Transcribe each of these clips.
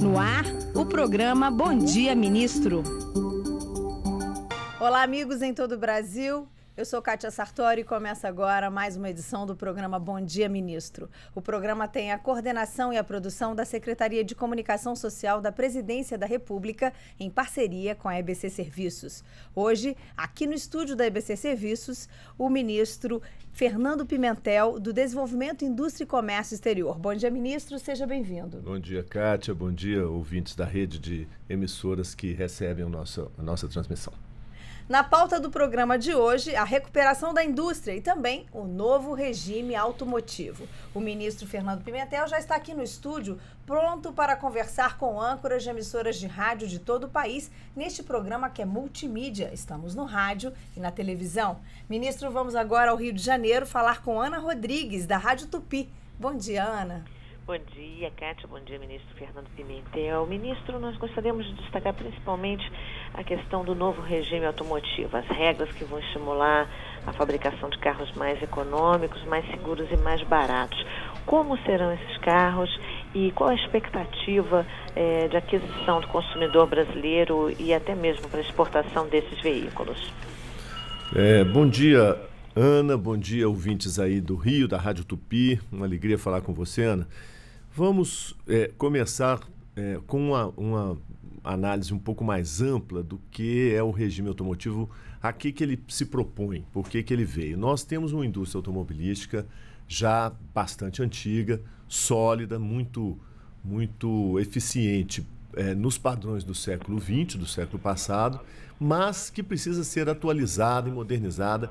No ar, o programa Bom Dia Ministro. Olá, amigos em todo o Brasil. Eu sou Kátia Sartori e começa agora mais uma edição do programa Bom Dia Ministro. O programa tem a coordenação e a produção da Secretaria de Comunicação Social da Presidência da República em parceria com a EBC Serviços. Hoje, aqui no estúdio da EBC Serviços, o ministro Fernando Pimentel, do Desenvolvimento, Indústria e Comércio Exterior. Bom dia, ministro, seja bem-vindo. Bom dia, Kátia, bom dia, ouvintes da rede de emissoras que recebem a nossa, a nossa transmissão. Na pauta do programa de hoje, a recuperação da indústria e também o novo regime automotivo. O ministro Fernando Pimentel já está aqui no estúdio, pronto para conversar com âncoras de emissoras de rádio de todo o país neste programa que é multimídia. Estamos no rádio e na televisão. Ministro, vamos agora ao Rio de Janeiro falar com Ana Rodrigues, da Rádio Tupi. Bom dia, Ana. Bom dia, Kátia. Bom dia, ministro Fernando Pimentel. Ministro, nós gostaríamos de destacar principalmente a questão do novo regime automotivo, as regras que vão estimular a fabricação de carros mais econômicos, mais seguros e mais baratos. Como serão esses carros e qual a expectativa eh, de aquisição do consumidor brasileiro e até mesmo para exportação desses veículos? É, bom dia, Ana. Bom dia, ouvintes aí do Rio, da Rádio Tupi. Uma alegria falar com você, Ana. Vamos é, começar é, com uma, uma, análise um pouco mais ampla do que é o regime automotivo, a que, que ele se propõe, por que, que ele veio. Nós temos uma indústria automobilística já bastante antiga, sólida, muito, muito eficiente é, nos padrões do século XX, do século passado, mas que precisa ser atualizada e modernizada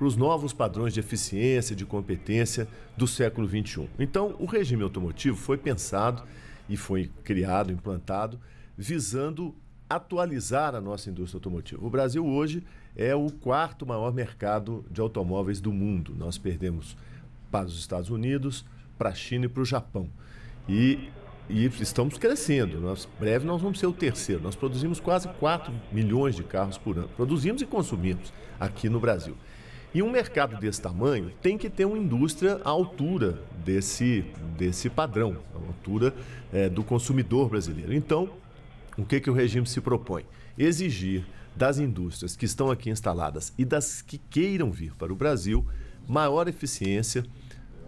para os novos padrões de eficiência e de competência do século XXI. Então, o regime automotivo foi pensado e foi criado, implantado, visando atualizar a nossa indústria automotiva. O Brasil hoje é o quarto maior mercado de automóveis do mundo. Nós perdemos para os Estados Unidos, para a China e para o Japão. E, e estamos crescendo. Nós, breve nós vamos ser o terceiro. Nós produzimos quase 4 milhões de carros por ano. Produzimos e consumimos aqui no Brasil. E um mercado desse tamanho tem que ter uma indústria à altura desse, desse padrão, à altura é, do consumidor brasileiro. Então, o que, que o regime se propõe? Exigir das indústrias que estão aqui instaladas e das que queiram vir para o Brasil maior eficiência,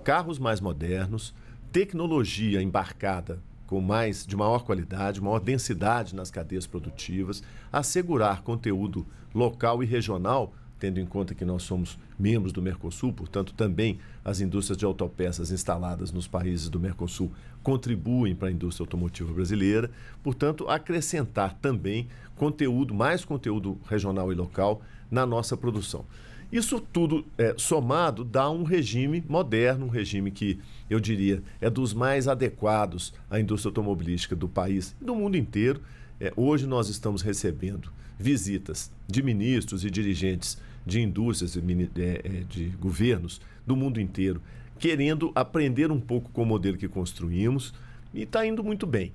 carros mais modernos, tecnologia embarcada com mais de maior qualidade, maior densidade nas cadeias produtivas, assegurar conteúdo local e regional tendo em conta que nós somos membros do Mercosul, portanto, também as indústrias de autopeças instaladas nos países do Mercosul contribuem para a indústria automotiva brasileira, portanto, acrescentar também conteúdo, mais conteúdo regional e local na nossa produção. Isso tudo é, somado dá um regime moderno, um regime que eu diria é dos mais adequados à indústria automobilística do país e do mundo inteiro. É, hoje nós estamos recebendo visitas de ministros e dirigentes de indústrias e é, é, de governos do mundo inteiro, querendo aprender um pouco com o modelo que construímos e está indo muito bem.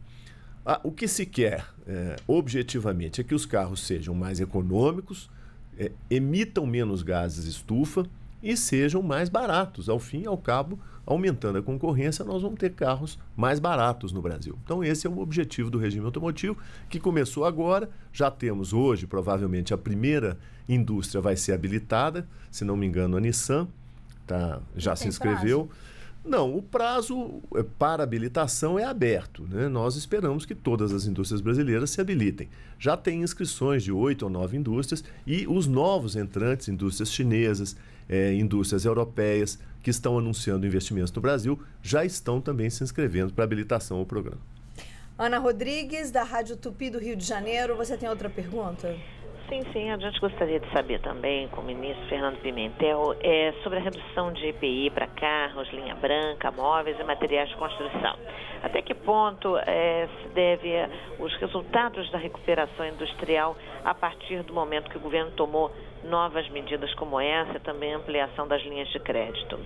o que se quer, é, objetivamente, é que os carros sejam mais econômicos, é, emitam menos gases estufa e sejam mais baratos. Ao fim e ao cabo, aumentando a concorrência, nós vamos ter carros mais baratos no Brasil. Então, esse é o objetivo do regime automotivo, que começou agora. Já temos hoje, provavelmente, a primeira indústria vai ser habilitada, se não me engano, a Nissan tá, já se inscreveu. Prazo. Não, o prazo é, para habilitação é aberto. Né? Nós esperamos que todas as indústrias brasileiras se habilitem. Já tem inscrições de oito ou nove indústrias e os novos entrantes, indústrias chinesas, é, indústrias europeias que estão anunciando investimentos no Brasil já estão também se inscrevendo para habilitação ao programa. Ana Rodrigues, da Rádio Tupi do Rio de Janeiro, você tem outra pergunta? Sim, sim. A gente gostaria de saber também, com o ministro Fernando Pimentel, é, sobre a redução de EPI para carros, linha branca, móveis e materiais de construção. Até que ponto é, se deve é, os resultados da recuperação industrial a partir do momento que o governo tomou novas medidas como essa e também ampliação das linhas de crédito?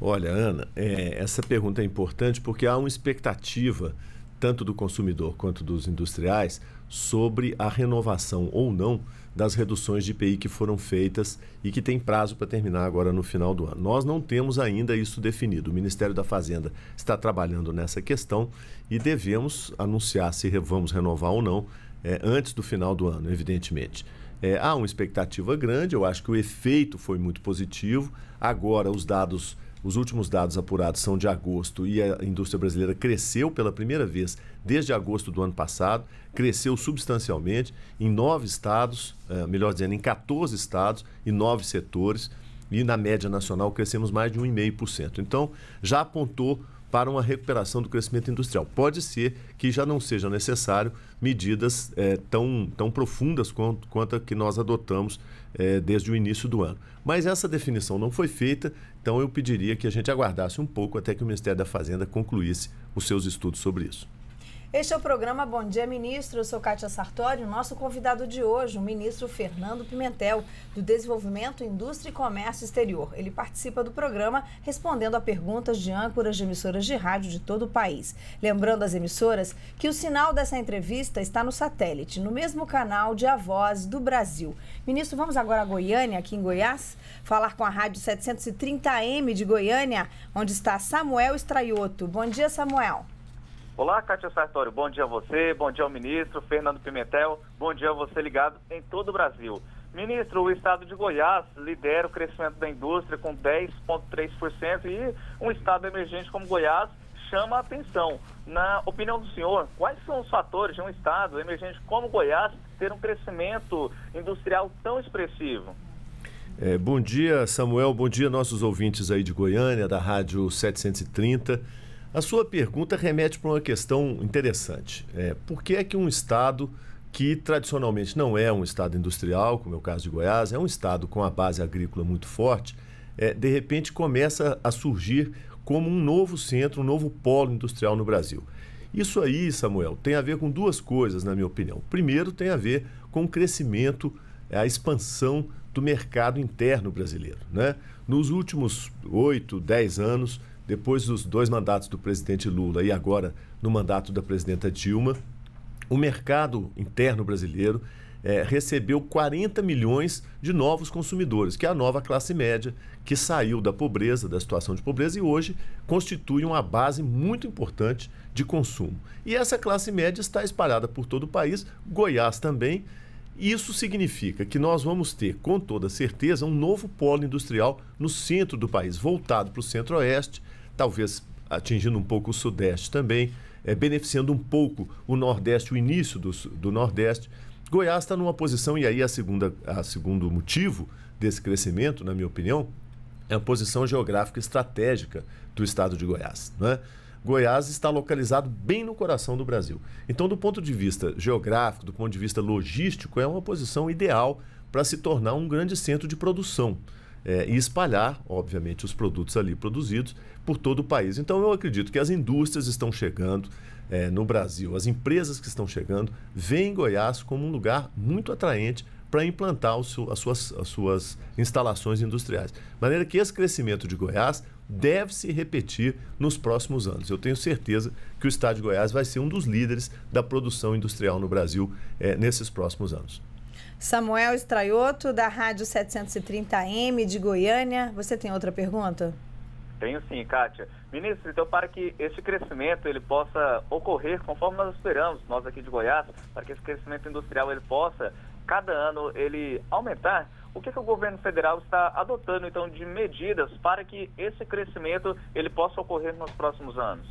Olha, Ana, é, essa pergunta é importante porque há uma expectativa, tanto do consumidor quanto dos industriais, sobre a renovação ou não das reduções de IPI que foram feitas e que tem prazo para terminar agora no final do ano. Nós não temos ainda isso definido. O Ministério da Fazenda está trabalhando nessa questão e devemos anunciar se vamos renovar ou não é, antes do final do ano, evidentemente. É, há uma expectativa grande, eu acho que o efeito foi muito positivo. Agora, os dados os últimos dados apurados são de agosto e a indústria brasileira cresceu pela primeira vez desde agosto do ano passado, cresceu substancialmente em nove estados, é, melhor dizendo, em 14 estados e nove setores, e na média nacional crescemos mais de 1,5%. Então, já apontou para uma recuperação do crescimento industrial. Pode ser que já não seja necessário medidas é, tão, tão profundas quanto, quanto a que nós adotamos é, desde o início do ano. Mas essa definição não foi feita, então eu pediria que a gente aguardasse um pouco até que o Ministério da Fazenda concluísse os seus estudos sobre isso. Este é o programa Bom Dia Ministro. Eu sou Kátia Sartori. Nosso convidado de hoje, o ministro Fernando Pimentel, do Desenvolvimento, Indústria e Comércio Exterior. Ele participa do programa respondendo a perguntas de âncoras de emissoras de rádio de todo o país. Lembrando às emissoras que o sinal dessa entrevista está no satélite, no mesmo canal de A Voz do Brasil. Ministro, vamos agora a Goiânia, aqui em Goiás, falar com a Rádio 730M de Goiânia, onde está Samuel Estraioto. Bom dia, Samuel. Olá, Cátia Sartório, bom dia a você, bom dia ao ministro Fernando Pimentel, bom dia a você ligado em todo o Brasil. Ministro, o estado de Goiás lidera o crescimento da indústria com 10,3% e um estado emergente como Goiás chama a atenção. Na opinião do senhor, quais são os fatores de um estado emergente como Goiás ter um crescimento industrial tão expressivo? É, bom dia, Samuel. Bom dia, nossos ouvintes aí de Goiânia, da Rádio 730. A sua pergunta remete para uma questão interessante. É, por que é que um Estado que tradicionalmente não é um Estado industrial, como é o caso de Goiás, é um Estado com a base agrícola muito forte, é, de repente começa a surgir como um novo centro, um novo polo industrial no Brasil? Isso aí, Samuel, tem a ver com duas coisas, na minha opinião. Primeiro, tem a ver com o crescimento, é, a expansão do mercado interno brasileiro. Né? Nos últimos 8, 10 anos, depois dos dois mandatos do presidente Lula e agora no mandato da presidenta Dilma, o mercado interno brasileiro é, recebeu 40 milhões de novos consumidores, que é a nova classe média que saiu da pobreza, da situação de pobreza e hoje constitui uma base muito importante de consumo. E essa classe média está espalhada por todo o país, Goiás também. Isso significa que nós vamos ter, com toda certeza, um novo polo industrial no centro do país, voltado para o centro-oeste, talvez atingindo um pouco o Sudeste também, é, beneficiando um pouco o Nordeste, o início do, do Nordeste. Goiás está numa posição, e aí a segunda a segundo motivo desse crescimento, na minha opinião, é a posição geográfica estratégica do estado de Goiás. Né? Goiás está localizado bem no coração do Brasil. Então, do ponto de vista geográfico, do ponto de vista logístico, é uma posição ideal para se tornar um grande centro de produção é, e espalhar, obviamente, os produtos ali produzidos por todo o país. Então, eu acredito que as indústrias estão chegando é, no Brasil, as empresas que estão chegando veem Goiás como um lugar muito atraente para implantar seu, as, suas, as suas instalações industriais. De maneira que esse crescimento de Goiás deve se repetir nos próximos anos. Eu tenho certeza que o Estado de Goiás vai ser um dos líderes da produção industrial no Brasil é, nesses próximos anos. Samuel Estraioto, da Rádio 730M de Goiânia. Você tem outra pergunta? Tenho sim, Kátia. Ministro, então para que esse crescimento ele possa ocorrer conforme nós esperamos, nós aqui de Goiás, para que esse crescimento industrial ele possa, cada ano, ele aumentar, o que, é que o governo federal está adotando então de medidas para que esse crescimento ele possa ocorrer nos próximos anos?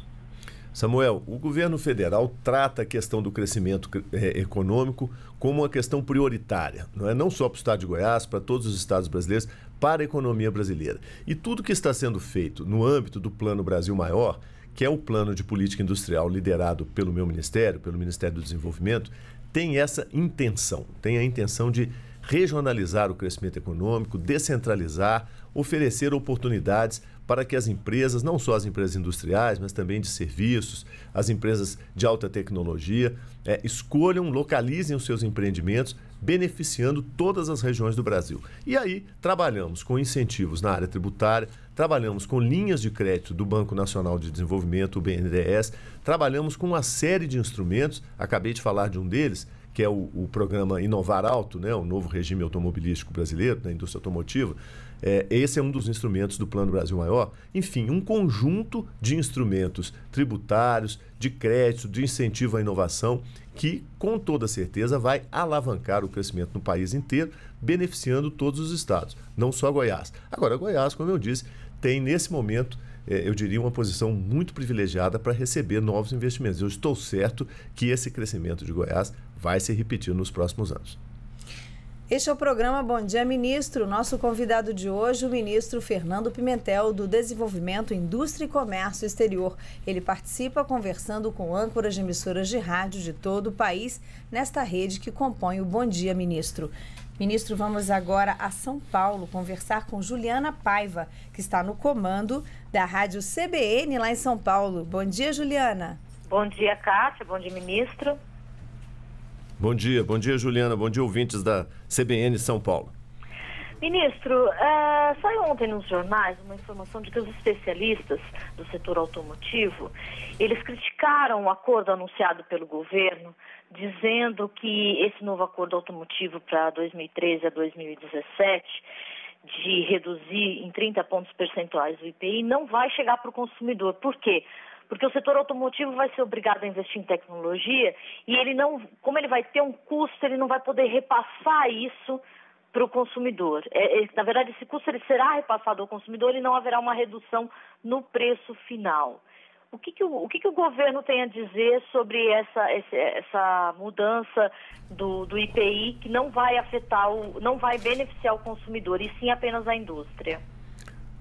Samuel, o governo federal trata a questão do crescimento é, econômico como uma questão prioritária, não é não só para o estado de Goiás, para todos os estados brasileiros, para a economia brasileira. E tudo que está sendo feito no âmbito do Plano Brasil Maior, que é o plano de política industrial liderado pelo meu ministério, pelo Ministério do Desenvolvimento, tem essa intenção, tem a intenção de regionalizar o crescimento econômico, descentralizar, oferecer oportunidades para que as empresas, não só as empresas industriais, mas também de serviços, as empresas de alta tecnologia, é, escolham, localizem os seus empreendimentos, beneficiando todas as regiões do Brasil. E aí, trabalhamos com incentivos na área tributária, trabalhamos com linhas de crédito do Banco Nacional de Desenvolvimento, o BNDES, trabalhamos com uma série de instrumentos, acabei de falar de um deles, que é o, o programa Inovar Alto, né, o novo regime automobilístico brasileiro, da indústria automotiva, é, esse é um dos instrumentos do Plano Brasil Maior. Enfim, um conjunto de instrumentos tributários, de crédito, de incentivo à inovação, que com toda certeza vai alavancar o crescimento no país inteiro, beneficiando todos os estados, não só Goiás. Agora, Goiás, como eu disse, tem nesse momento é, eu diria, uma posição muito privilegiada para receber novos investimentos. Eu estou certo que esse crescimento de Goiás vai se repetir nos próximos anos. Este é o programa Bom Dia Ministro. Nosso convidado de hoje, o ministro Fernando Pimentel, do Desenvolvimento, Indústria e Comércio Exterior. Ele participa conversando com âncoras de emissoras de rádio de todo o país nesta rede que compõe o Bom Dia Ministro. Ministro, vamos agora a São Paulo conversar com Juliana Paiva, que está no comando da Rádio CBN lá em São Paulo. Bom dia, Juliana. Bom dia, Cátia. Bom dia, ministro. Bom dia, bom dia, Juliana, bom dia, ouvintes da CBN São Paulo. Ministro, uh, saiu ontem nos jornais uma informação de que os especialistas do setor automotivo, eles criticaram o acordo anunciado pelo governo, dizendo que esse novo acordo automotivo para 2013 a 2017 de reduzir em 30 pontos percentuais o IPI não vai chegar para o consumidor. Por quê? porque o setor automotivo vai ser obrigado a investir em tecnologia e ele não, como ele vai ter um custo, ele não vai poder repassar isso para o consumidor. É, é, na verdade, esse custo ele será repassado ao consumidor e não haverá uma redução no preço final. O que, que, o, o, que, que o governo tem a dizer sobre essa, essa mudança do, do IPI que não vai afetar, o, não vai beneficiar o consumidor, e sim apenas a indústria?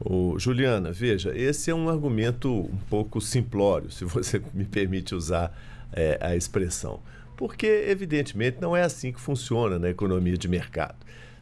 Ô, Juliana, veja, esse é um argumento um pouco simplório, se você me permite usar é, a expressão. Porque, evidentemente, não é assim que funciona na economia de mercado.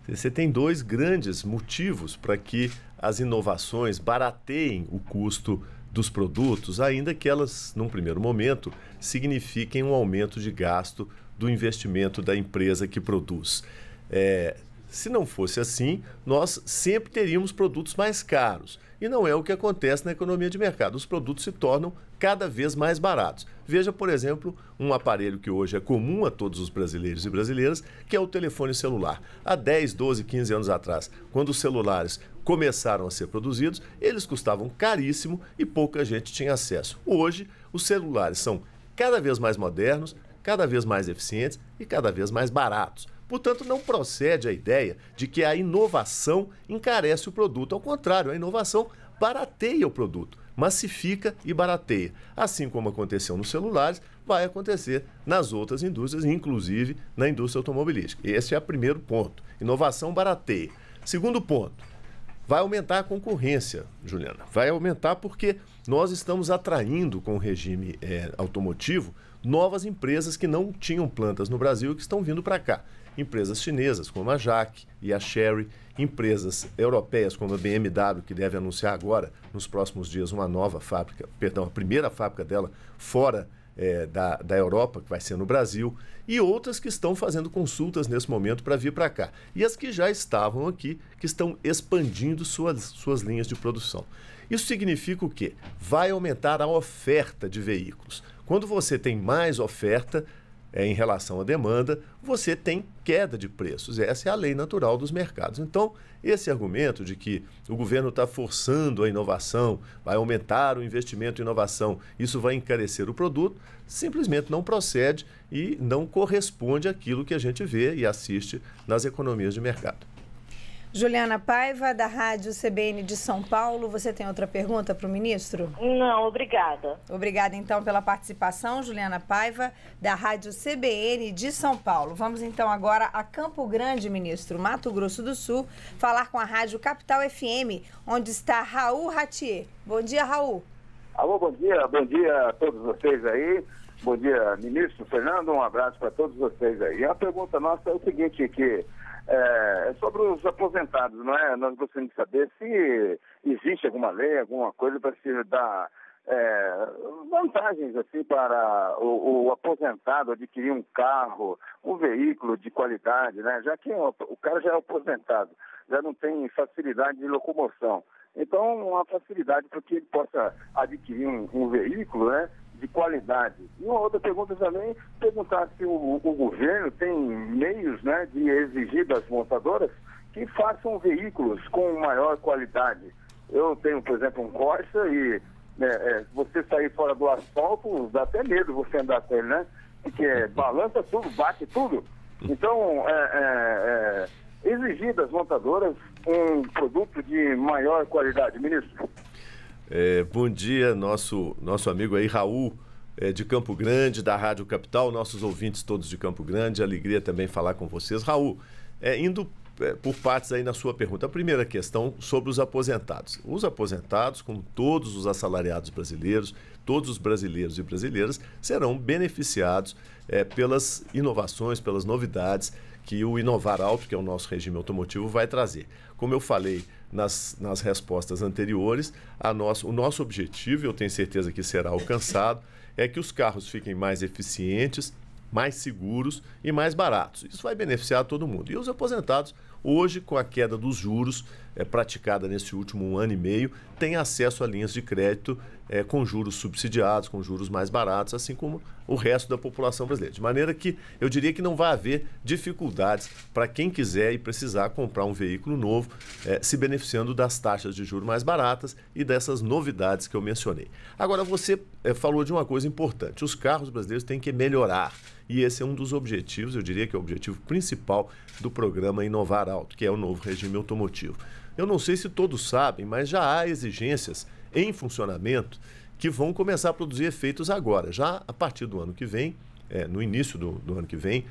Você tem dois grandes motivos para que as inovações barateiem o custo dos produtos, ainda que elas, num primeiro momento, signifiquem um aumento de gasto do investimento da empresa que produz. É, se não fosse assim, nós sempre teríamos produtos mais caros. E não é o que acontece na economia de mercado. Os produtos se tornam cada vez mais baratos. Veja, por exemplo, um aparelho que hoje é comum a todos os brasileiros e brasileiras, que é o telefone celular. Há 10, 12, 15 anos atrás, quando os celulares começaram a ser produzidos, eles custavam caríssimo e pouca gente tinha acesso. Hoje, os celulares são cada vez mais modernos, cada vez mais eficientes e cada vez mais baratos. Portanto, não procede a ideia de que a inovação encarece o produto. Ao contrário, a inovação barateia o produto, massifica e barateia. Assim como aconteceu nos celulares, vai acontecer nas outras indústrias, inclusive na indústria automobilística. Esse é o primeiro ponto. Inovação barateia. Segundo ponto, vai aumentar a concorrência, Juliana. Vai aumentar porque nós estamos atraindo com o regime é, automotivo novas empresas que não tinham plantas no Brasil e que estão vindo para cá empresas chinesas como a JAC e a Sherry, empresas europeias como a BMW, que deve anunciar agora, nos próximos dias, uma nova fábrica, perdão, a primeira fábrica dela fora é, da, da Europa, que vai ser no Brasil, e outras que estão fazendo consultas nesse momento para vir para cá. E as que já estavam aqui, que estão expandindo suas, suas linhas de produção. Isso significa o quê? Vai aumentar a oferta de veículos. Quando você tem mais oferta, é, em relação à demanda, você tem queda de preços. Essa é a lei natural dos mercados. Então, esse argumento de que o governo está forçando a inovação, vai aumentar o investimento em inovação, isso vai encarecer o produto, simplesmente não procede e não corresponde àquilo que a gente vê e assiste nas economias de mercado. Juliana Paiva, da Rádio CBN de São Paulo. Você tem outra pergunta para o ministro? Não, obrigada. Obrigada, então, pela participação, Juliana Paiva, da Rádio CBN de São Paulo. Vamos, então, agora a Campo Grande, ministro, Mato Grosso do Sul, falar com a Rádio Capital FM, onde está Raul Ratier. Bom dia, Raul. Alô, bom dia. Bom dia a todos vocês aí. Bom dia, ministro Fernando. Um abraço para todos vocês aí. A pergunta nossa é o seguinte, aqui. É, é, sobre os aposentados, não é? Nós gostaríamos de saber se existe alguma lei, alguma coisa para se dar é, vantagens assim para o, o, aposentado adquirir um carro, um veículo de qualidade, né? Já que o, o cara já é aposentado, já não tem facilidade de locomoção. Então, uma facilidade para que ele possa adquirir um, um veículo, né? de qualidade. E uma outra pergunta também, perguntar se o, o governo tem meios né, de exigir das montadoras que façam veículos com maior qualidade. Eu tenho, por exemplo, um Corsa e né, é, você sair fora do asfalto dá até medo você andar com ele, né? Porque é, balança tudo, bate tudo. Então, é, é, é, exigir das montadoras um produto de maior qualidade, ministro. É, bom dia, nosso, nosso amigo aí, Raul, é, de Campo Grande, da Rádio Capital, nossos ouvintes todos de Campo Grande, alegria também falar com vocês. Raul, é, indo é, por partes aí na sua pergunta, a primeira questão sobre os aposentados. Os aposentados, como todos os assalariados brasileiros, todos os brasileiros e brasileiras, serão beneficiados é, pelas inovações, pelas novidades que o Inovar Alto, que é o nosso regime automotivo, vai trazer. Como eu falei nas, nas respostas anteriores, a nosso, o nosso objetivo, eu tenho certeza que será alcançado, é que os carros fiquem mais eficientes, mais seguros e mais baratos. Isso vai beneficiar todo mundo. E os aposentados Hoje, com a queda dos juros é, praticada nesse último ano e meio, tem acesso a linhas de crédito é, com juros subsidiados, com juros mais baratos, assim como o resto da população brasileira. De maneira que eu diria que não vai haver dificuldades para quem quiser e precisar comprar um veículo novo, é, se beneficiando das taxas de juros mais baratas e dessas novidades que eu mencionei. Agora, você falou de uma coisa importante: os carros brasileiros têm que melhorar. E esse é um dos objetivos, eu diria que é o objetivo principal do programa Inovar Alto, que é o novo regime automotivo. Eu não sei se todos sabem, mas já há exigências em funcionamento que vão começar a produzir efeitos agora. Já a partir do ano que vem, é, no início do, do ano que vem,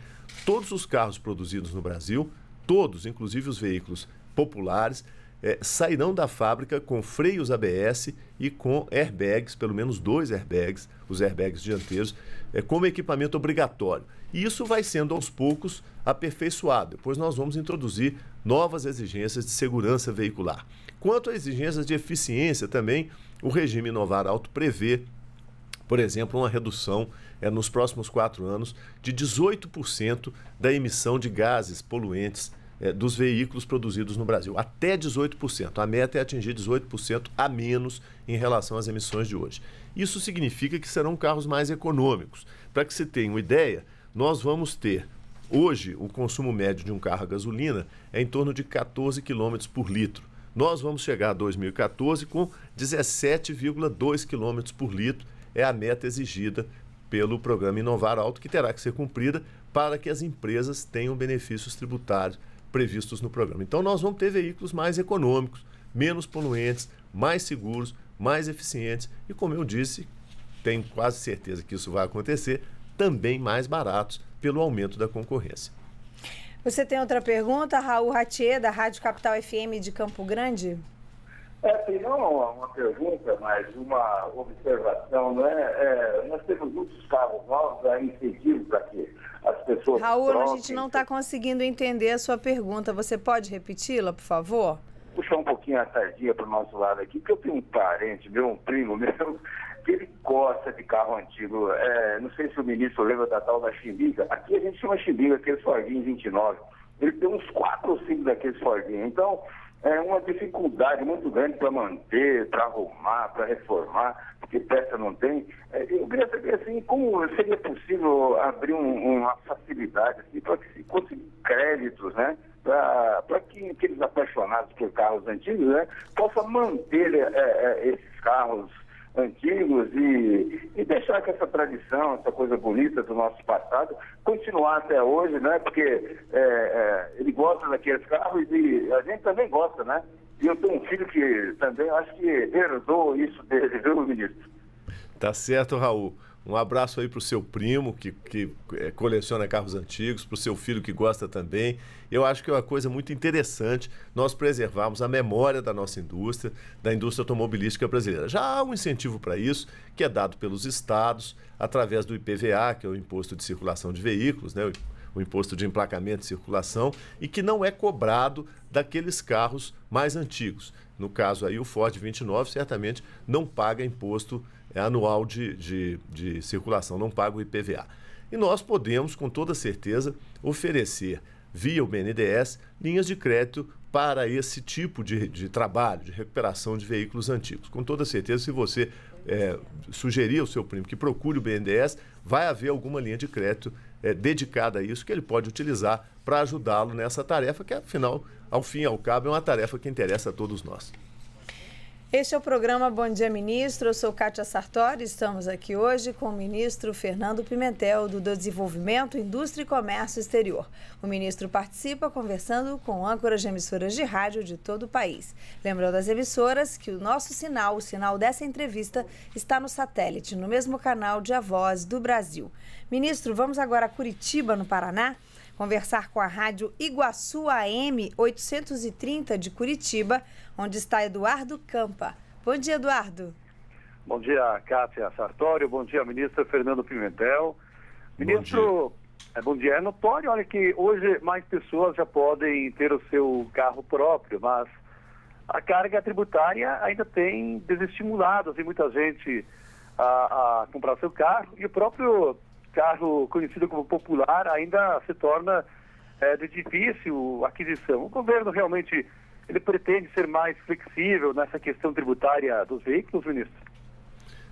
todos os carros produzidos no Brasil, todos, inclusive os veículos populares, é, sairão da fábrica com freios ABS e com airbags, pelo menos dois airbags, os airbags dianteiros, é, como equipamento obrigatório. E isso vai sendo aos poucos aperfeiçoado, pois nós vamos introduzir novas exigências de segurança veicular. Quanto a exigências de eficiência também, o regime Inovar Alto prevê por exemplo, uma redução é, nos próximos quatro anos de 18% da emissão de gases poluentes é, dos veículos produzidos no Brasil, até 18%. A meta é atingir 18% a menos em relação às emissões de hoje. Isso significa que serão carros mais econômicos. Para que se tenha uma ideia, nós vamos ter hoje o consumo médio de um carro a gasolina é em torno de 14 km por litro. Nós vamos chegar a 2014 com 17,2 km por litro, é a meta exigida pelo programa Inovar Alto, que terá que ser cumprida para que as empresas tenham benefícios tributários previstos no programa. Então, nós vamos ter veículos mais econômicos, menos poluentes, mais seguros, mais eficientes e, como eu disse, tenho quase certeza que isso vai acontecer, também mais baratos pelo aumento da concorrência. Você tem outra pergunta, Raul Ratier, da Rádio Capital FM de Campo Grande? É, tem não uma, uma pergunta, mas uma observação, né? É, nós temos muitos carros novos, aí incentivo para quê? as pessoas. Raul, a gente não está conseguindo entender a sua pergunta. Você pode repeti-la, por favor? Puxar um pouquinho a sardinha para o nosso lado aqui, porque eu tenho um parente meu, um primo meu, que ele gosta de carro antigo. É, não sei se o ministro lembra da tal da chimbica. Aqui a gente chama chimbica, aquele Fordinho 29. Ele tem uns quatro ou cinco daqueles Fordinhos. Então, é uma dificuldade muito grande para manter, para arrumar, para reformar, porque peça não tem. É, eu queria saber assim, como seria possível abrir um, uma facilidade assim, para que se conseguir créditos, né? Para que aqueles apaixonados por carros antigos né, possam manter é, é, esses carros antigos e, e deixar que essa tradição, essa coisa bonita do nosso passado, continuar até hoje, né? Porque é, é, ele gosta daqueles carros e a gente também gosta, né? E eu tenho um filho que também acho que herdou isso dele, viu, ministro? Tá certo, Raul. Um abraço aí para o seu primo, que, que eh, coleciona carros antigos, para o seu filho que gosta também. Eu acho que é uma coisa muito interessante nós preservarmos a memória da nossa indústria, da indústria automobilística brasileira. Já há um incentivo para isso, que é dado pelos estados, através do IPVA, que é o Imposto de Circulação de Veículos, né? o imposto de emplacamento e circulação, e que não é cobrado daqueles carros mais antigos. No caso aí, o Ford 29 certamente não paga imposto é anual de, de, de circulação, não paga o IPVA. E nós podemos, com toda certeza, oferecer via o BNDES linhas de crédito para esse tipo de, de trabalho, de recuperação de veículos antigos. Com toda certeza, se você é, sugerir ao seu primo que procure o BNDES, vai haver alguma linha de crédito é, dedicada a isso que ele pode utilizar para ajudá-lo nessa tarefa, que afinal, ao fim e ao cabo, é uma tarefa que interessa a todos nós. Este é o programa Bom Dia Ministro. Eu sou Kátia Sartori. Estamos aqui hoje com o ministro Fernando Pimentel, do Desenvolvimento, Indústria e Comércio Exterior. O ministro participa conversando com âncoras de emissoras de rádio de todo o país. Lembrando às emissoras que o nosso sinal, o sinal dessa entrevista, está no satélite, no mesmo canal de A Voz do Brasil. Ministro, vamos agora a Curitiba, no Paraná conversar com a rádio Iguaçu AM 830 de Curitiba, onde está Eduardo Campa. Bom dia, Eduardo. Bom dia, Cátia Sartório. Bom dia, ministro Fernando Pimentel. Ministro, bom dia. É, bom dia. É notório, olha que hoje mais pessoas já podem ter o seu carro próprio, mas a carga tributária ainda tem desestimulado assim, muita gente a, a comprar seu carro e o próprio carro conhecido como popular ainda se torna é, de difícil aquisição. O governo realmente ele pretende ser mais flexível nessa questão tributária dos veículos, ministro?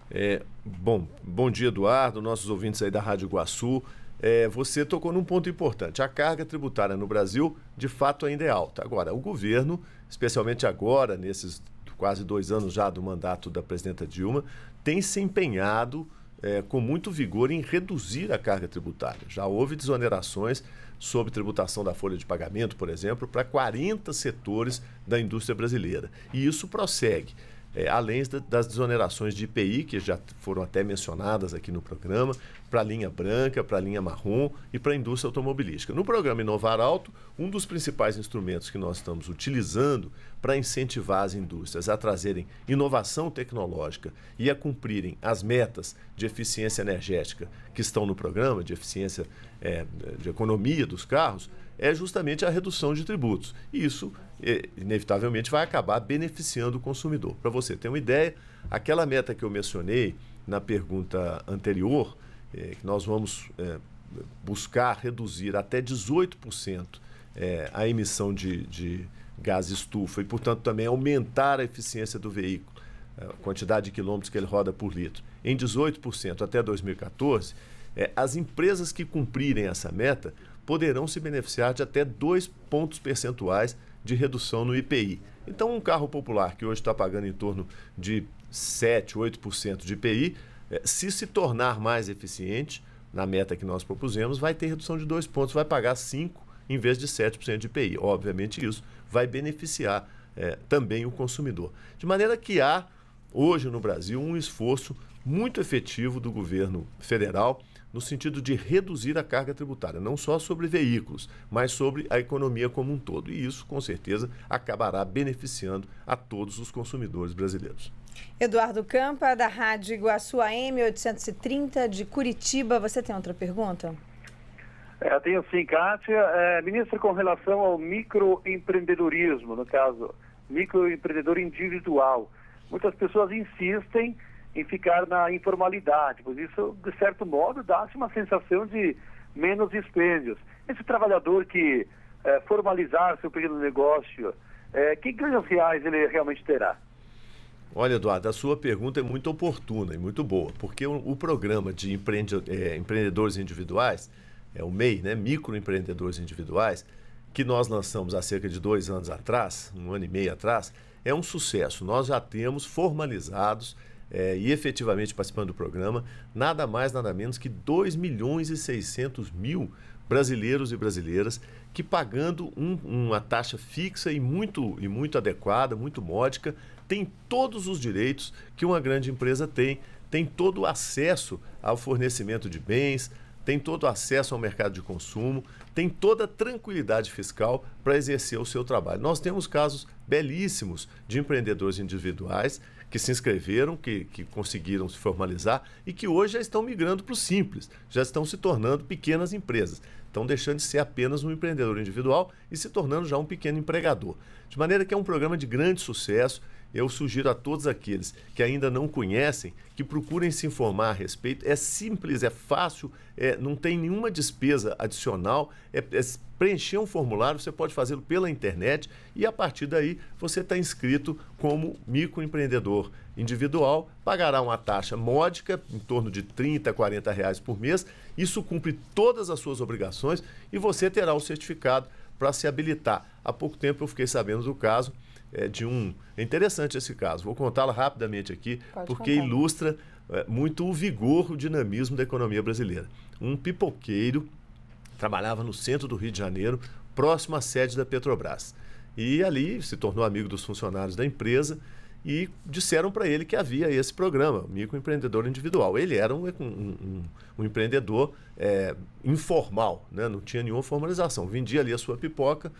É, bom, bom dia, Eduardo, nossos ouvintes aí da Rádio Iguaçu. É, você tocou num ponto importante. A carga tributária no Brasil, de fato, ainda é alta. Agora, o governo, especialmente agora, nesses quase dois anos já do mandato da presidenta Dilma, tem se empenhado é, com muito vigor em reduzir a carga tributária. Já houve desonerações sobre tributação da folha de pagamento, por exemplo, para 40 setores da indústria brasileira. E isso prossegue é, além das desonerações de IPI, que já foram até mencionadas aqui no programa, para a linha branca, para a linha marrom e para a indústria automobilística. No programa Inovar Alto, um dos principais instrumentos que nós estamos utilizando para incentivar as indústrias a trazerem inovação tecnológica e a cumprirem as metas de eficiência energética que estão no programa, de eficiência é, de economia dos carros, é justamente a redução de tributos. E isso, é, inevitavelmente, vai acabar beneficiando o consumidor. Para você ter uma ideia, aquela meta que eu mencionei na pergunta anterior, é, que nós vamos é, buscar reduzir até 18% é, a emissão de, de gás estufa e, portanto, também aumentar a eficiência do veículo, a quantidade de quilômetros que ele roda por litro, em 18% até 2014, é, as empresas que cumprirem essa meta poderão se beneficiar de até 2 pontos percentuais de redução no IPI. Então, um carro popular que hoje está pagando em torno de 7, 8% de IPI, eh, se se tornar mais eficiente, na meta que nós propusemos, vai ter redução de 2 pontos, vai pagar 5 em vez de 7% de IPI. Obviamente, isso vai beneficiar é, também o consumidor. De maneira que há, hoje no Brasil, um esforço muito efetivo do governo federal no sentido de reduzir a carga tributária, não só sobre veículos, mas sobre a economia como um todo. E isso, com certeza, acabará beneficiando a todos os consumidores brasileiros. Eduardo Campa, da Rádio Iguaçu AM 830, de Curitiba. Você tem outra pergunta? É, tenho sim, Kátia. É, ministra, com relação ao microempreendedorismo, no caso, microempreendedor individual, muitas pessoas insistem em ficar na informalidade, pois isso, de certo modo, dá-se uma sensação de menos dispêndios. Esse trabalhador que eh, formalizar seu pequeno negócio, eh, que ganhos reais ele realmente terá? Olha, Eduardo, a sua pergunta é muito oportuna e muito boa, porque o, o programa de empreende, eh, empreendedores individuais, é o MEI, né, microempreendedores individuais, que nós lançamos há cerca de dois anos atrás, um ano e meio atrás, é um sucesso. Nós já temos formalizados é, e efetivamente participando do programa, nada mais, nada menos que 2 milhões e 600 mil brasileiros e brasileiras que pagando um, uma taxa fixa e muito, e muito adequada, muito módica, tem todos os direitos que uma grande empresa tem, tem todo o acesso ao fornecimento de bens, tem todo o acesso ao mercado de consumo, tem toda a tranquilidade fiscal para exercer o seu trabalho. Nós temos casos belíssimos de empreendedores individuais que se inscreveram, que, que conseguiram se formalizar e que hoje já estão migrando para o simples, já estão se tornando pequenas empresas, estão deixando de ser apenas um empreendedor individual e se tornando já um pequeno empregador. De maneira que é um programa de grande sucesso, eu sugiro a todos aqueles que ainda não conhecem que procurem se informar a respeito. É simples, é fácil, é, não tem nenhuma despesa adicional. É, é preencher um formulário, você pode fazê-lo pela internet e a partir daí você está inscrito como microempreendedor individual, pagará uma taxa módica, em torno de 30, 40 reais por mês. Isso cumpre todas as suas obrigações e você terá o certificado para se habilitar. Há pouco tempo eu fiquei sabendo do caso é, de um. É interessante esse caso. Vou contá lo rapidamente aqui, Pode porque contar. ilustra é, muito o vigor, o dinamismo da economia brasileira. Um pipoqueiro trabalhava no centro do Rio de Janeiro, próximo à sede da Petrobras. E ali se tornou amigo dos funcionários da empresa e disseram para ele que havia esse programa, microempreendedor individual. Ele era um, um, um, um empreendedor é, informal, né? não tinha nenhuma formalização, vendia ali a sua pipoca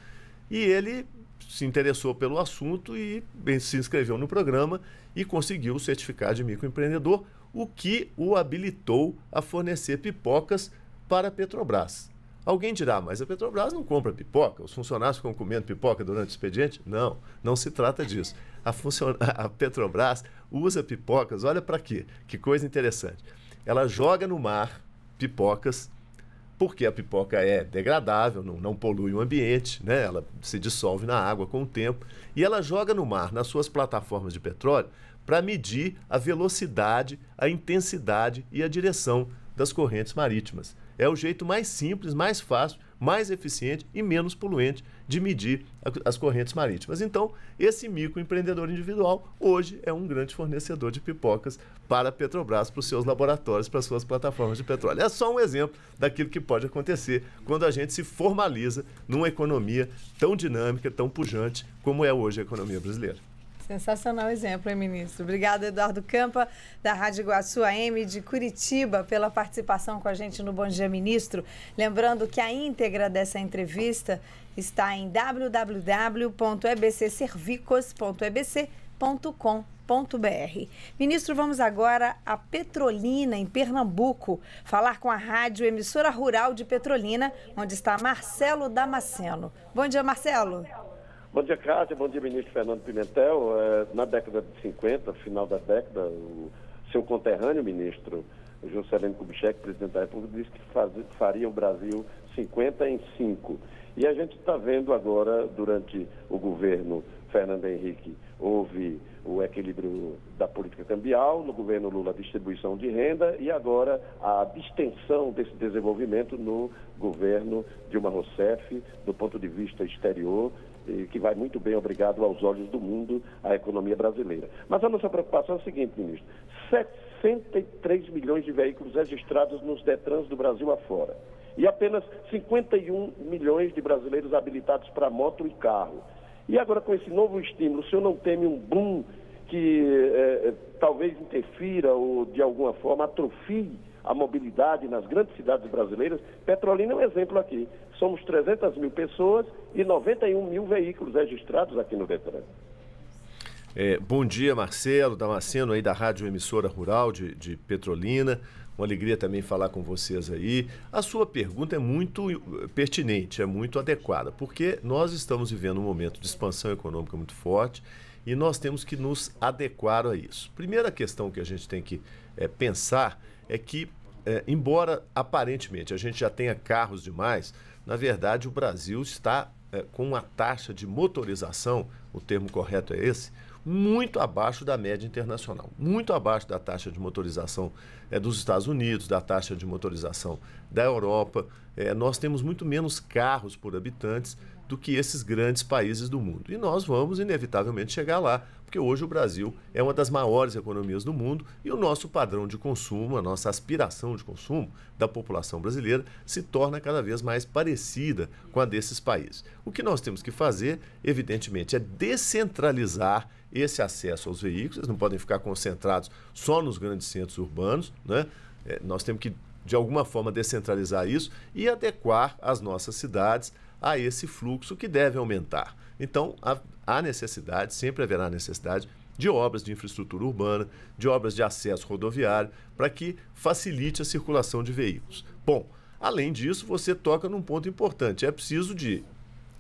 e ele se interessou pelo assunto e se inscreveu no programa e conseguiu o certificado de microempreendedor, o que o habilitou a fornecer pipocas para a Petrobras. Alguém dirá, mas a Petrobras não compra pipoca, os funcionários ficam comendo pipoca durante o expediente? Não, não se trata disso. A, funcion... a Petrobras usa pipocas, olha para quê? Que coisa interessante. Ela joga no mar pipocas porque a pipoca é degradável, não, não polui o ambiente, né? ela se dissolve na água com o tempo, e ela joga no mar, nas suas plataformas de petróleo, para medir a velocidade, a intensidade e a direção das correntes marítimas. É o jeito mais simples, mais fácil, mais eficiente e menos poluente de medir as correntes marítimas. Então, esse microempreendedor individual hoje é um grande fornecedor de pipocas para a Petrobras, para os seus laboratórios, para as suas plataformas de petróleo. É só um exemplo daquilo que pode acontecer quando a gente se formaliza numa economia tão dinâmica, tão pujante como é hoje a economia brasileira. Sensacional exemplo, hein, ministro? Obrigada, Eduardo Campa, da Rádio Iguaçu AM de Curitiba, pela participação com a gente no Bom Dia, ministro. Lembrando que a íntegra dessa entrevista está em www.ebccervicos.ebc.com.br. Ministro, vamos agora a Petrolina, em Pernambuco, falar com a rádio emissora rural de Petrolina, onde está Marcelo Damasceno. Bom dia, Marcelo. Bom dia, Cássio. Bom dia, ministro Fernando Pimentel. É, na década de 50, final da década, o seu conterrâneo, ministro Juscelino Kubitschek, presidente da República, disse que faria o Brasil 50 em 5. E a gente está vendo agora, durante o governo Fernando Henrique, houve o equilíbrio da política cambial, no governo Lula, a distribuição de renda e agora a abstenção desse desenvolvimento no governo Dilma Rousseff, do ponto de vista exterior, que vai muito bem, obrigado aos olhos do mundo, à economia brasileira. Mas a nossa preocupação é a seguinte, ministro: 63 milhões de veículos registrados nos Detrans do Brasil afora e apenas 51 milhões de brasileiros habilitados para moto e carro. E agora, com esse novo estímulo, o senhor não teme um boom que eh, eh, talvez interfira ou, de alguma forma, atrofie a mobilidade nas grandes cidades brasileiras? Petrolina é um exemplo aqui. Somos 300 mil pessoas e 91 mil veículos registrados aqui no Detran. É, bom dia, Marcelo Damasceno, aí da Rádio Emissora Rural de, de Petrolina. Uma alegria também falar com vocês aí. A sua pergunta é muito eh, pertinente, é muito adequada, porque nós estamos vivendo um momento de expansão econômica muito forte e nós temos que nos adequar a isso. Primeira questão que a gente tem que é, pensar é que, é, embora aparentemente a gente já tenha carros demais, na verdade o Brasil está é, com uma taxa de motorização, o termo correto é esse, muito abaixo da média internacional, muito abaixo da taxa de motorização é, dos Estados Unidos, da taxa de motorização da Europa. É, nós temos muito menos carros por habitantes do que esses grandes países do mundo. E nós vamos, inevitavelmente, chegar lá, porque hoje o Brasil é uma das maiores economias do mundo e o nosso padrão de consumo, a nossa aspiração de consumo da população brasileira se torna cada vez mais parecida com a desses países. O que nós temos que fazer, evidentemente, é descentralizar esse acesso aos veículos, eles não podem ficar concentrados só nos grandes centros urbanos. Né? É, nós temos que, de alguma forma, descentralizar isso e adequar as nossas cidades a esse fluxo que deve aumentar. Então, há, há necessidade, sempre haverá necessidade de obras de infraestrutura urbana, de obras de acesso rodoviário, para que facilite a circulação de veículos. Bom, além disso, você toca num ponto importante: é preciso de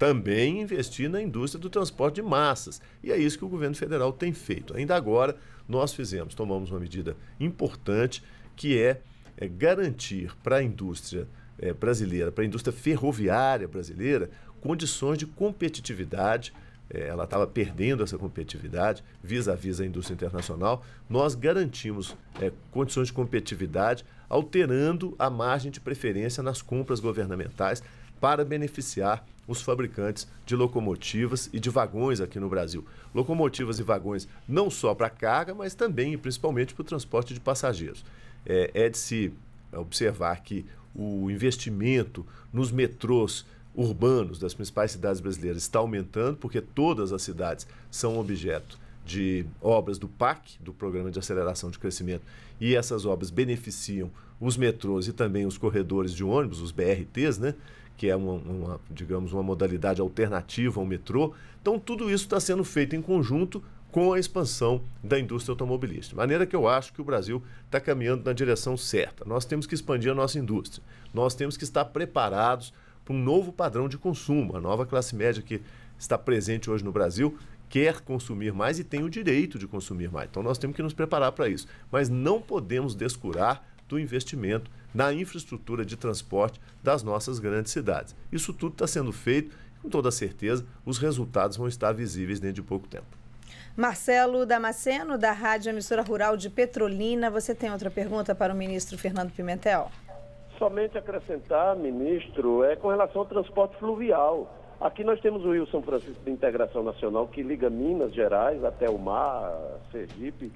também investir na indústria do transporte de massas. E é isso que o governo federal tem feito. Ainda agora, nós fizemos, tomamos uma medida importante que é, é garantir para a indústria é, brasileira, para a indústria ferroviária brasileira, condições de competitividade é, ela estava perdendo essa competitividade vis-à-vis -vis a indústria internacional, nós garantimos é, condições de competitividade alterando a margem de preferência nas compras governamentais para beneficiar os fabricantes de locomotivas e de vagões aqui no Brasil. Locomotivas e vagões não só para carga, mas também e principalmente para o transporte de passageiros. É, é de se observar que o investimento nos metrôs urbanos das principais cidades brasileiras está aumentando, porque todas as cidades são objeto de obras do PAC, do Programa de Aceleração de Crescimento, e essas obras beneficiam os metrôs e também os corredores de ônibus, os BRTs, né? que é uma, uma, digamos, uma modalidade alternativa ao metrô. Então, tudo isso está sendo feito em conjunto com a expansão da indústria automobilística. De maneira que eu acho que o Brasil está caminhando na direção certa. Nós temos que expandir a nossa indústria. Nós temos que estar preparados para um novo padrão de consumo. A nova classe média que está presente hoje no Brasil quer consumir mais e tem o direito de consumir mais. Então nós temos que nos preparar para isso. Mas não podemos descurar do investimento na infraestrutura de transporte das nossas grandes cidades. Isso tudo está sendo feito com toda certeza, os resultados vão estar visíveis dentro de pouco tempo. Marcelo Damasceno, da Rádio Emissora Rural de Petrolina, você tem outra pergunta para o ministro Fernando Pimentel? Somente acrescentar, ministro, é com relação ao transporte fluvial. Aqui nós temos o Rio São Francisco de Integração Nacional, que liga Minas Gerais até o mar, Sergipe,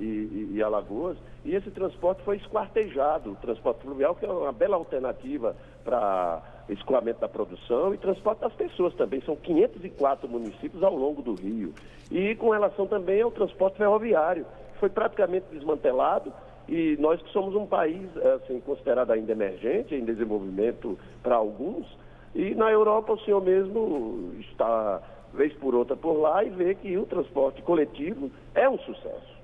e, e, e, Alagoas, e esse transporte foi esquartejado, o transporte fluvial, que é uma bela alternativa para escoamento da produção e transporte das pessoas também. São 504 municípios ao longo do Rio. E com relação também ao transporte ferroviário, foi praticamente desmantelado, e nós que somos um país assim, considerado ainda emergente, em desenvolvimento para alguns, e na Europa o senhor mesmo está vez por outra por lá e vê que o transporte coletivo é um sucesso.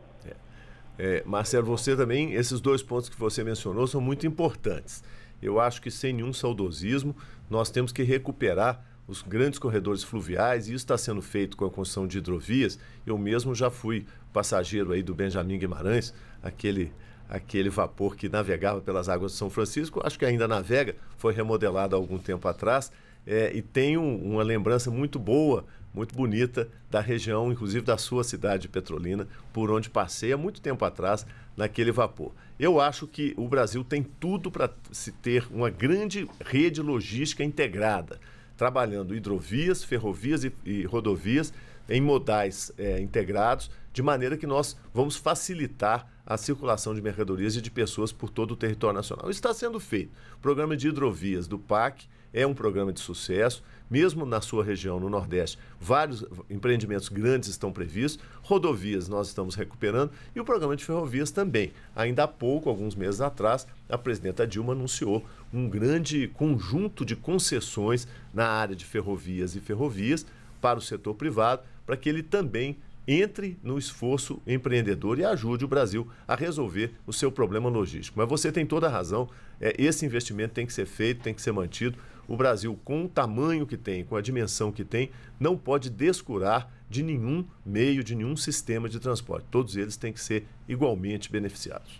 É, Marcelo, você também, esses dois pontos que você mencionou são muito importantes. Eu acho que sem nenhum saudosismo, nós temos que recuperar os grandes corredores fluviais, e isso está sendo feito com a construção de hidrovias. Eu mesmo já fui passageiro aí do Benjamin Guimarães, aquele aquele vapor que navegava pelas águas de São Francisco, acho que ainda navega, foi remodelado há algum tempo atrás, é, e tenho uma lembrança muito boa muito bonita da região, inclusive da sua cidade Petrolina, por onde passei há muito tempo atrás naquele vapor. Eu acho que o Brasil tem tudo para se ter uma grande rede logística integrada, trabalhando hidrovias, ferrovias e, e rodovias em modais é, integrados, de maneira que nós vamos facilitar a circulação de mercadorias e de pessoas por todo o território nacional. Isso está sendo feito. O programa de hidrovias do PAC é um programa de sucesso, mesmo na sua região, no Nordeste, vários empreendimentos grandes estão previstos, rodovias nós estamos recuperando e o programa de ferrovias também. Ainda há pouco, alguns meses atrás, a presidenta Dilma anunciou um grande conjunto de concessões na área de ferrovias e ferrovias para o setor privado, para que ele também entre no esforço empreendedor e ajude o Brasil a resolver o seu problema logístico. Mas você tem toda a razão, é, esse investimento tem que ser feito, tem que ser mantido. O Brasil, com o tamanho que tem, com a dimensão que tem, não pode descurar de nenhum meio, de nenhum sistema de transporte. Todos eles têm que ser igualmente beneficiados.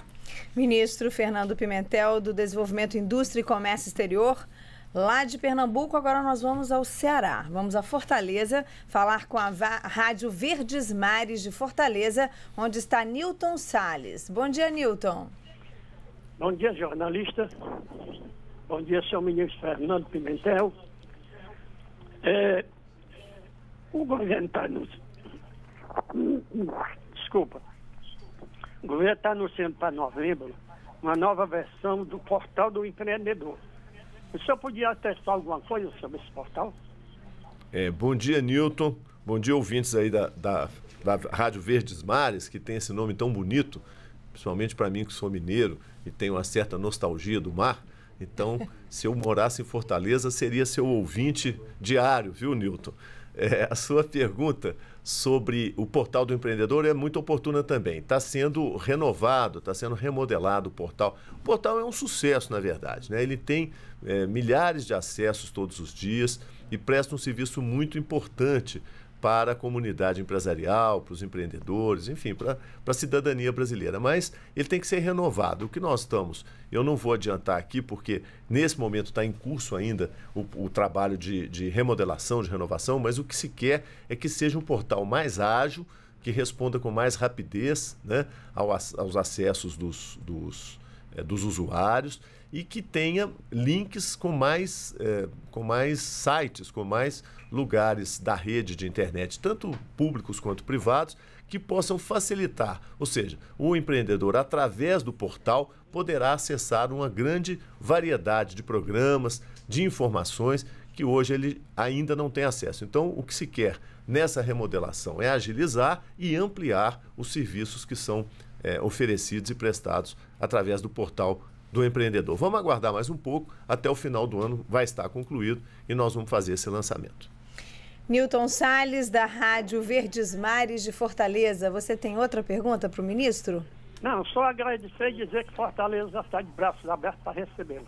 Ministro Fernando Pimentel, do Desenvolvimento, Indústria e Comércio Exterior. Lá de Pernambuco, agora nós vamos ao Ceará. Vamos a Fortaleza falar com a Rádio Verdes Mares de Fortaleza, onde está Newton Sales. Bom dia, Newton. Bom dia, jornalista. Bom dia, senhor ministro Fernando Pimentel. É, o governo está nos. Desculpa. O governo está anunciando para novembro uma nova versão do portal do empreendedor. O senhor podia testar alguma coisa sobre esse portal? É, bom dia, Newton. Bom dia, ouvintes aí da, da, da Rádio Verdes Mares, que tem esse nome tão bonito, principalmente para mim que sou mineiro e tenho uma certa nostalgia do mar. Então, se eu morasse em Fortaleza, seria seu ouvinte diário, viu, Newton? É, a sua pergunta sobre o portal do empreendedor é muito oportuna também. Está sendo renovado, está sendo remodelado o portal. O portal é um sucesso, na verdade. Né? Ele tem é, milhares de acessos todos os dias e presta um serviço muito importante para a comunidade empresarial, para os empreendedores, enfim, para, para a cidadania brasileira. Mas ele tem que ser renovado. O que nós estamos, eu não vou adiantar aqui, porque nesse momento está em curso ainda o, o trabalho de, de remodelação, de renovação, mas o que se quer é que seja um portal mais ágil, que responda com mais rapidez né, aos acessos dos, dos, é, dos usuários e que tenha links com mais, é, com mais sites, com mais lugares da rede de internet, tanto públicos quanto privados, que possam facilitar. Ou seja, o empreendedor, através do portal, poderá acessar uma grande variedade de programas, de informações que hoje ele ainda não tem acesso. Então, o que se quer nessa remodelação é agilizar e ampliar os serviços que são é, oferecidos e prestados através do portal do empreendedor. Vamos aguardar mais um pouco, até o final do ano vai estar concluído e nós vamos fazer esse lançamento. Newton Sales, da Rádio Verdes Mares de Fortaleza. Você tem outra pergunta para o ministro? Não, só agradecer e dizer que Fortaleza está de braços abertos para recebê-lo.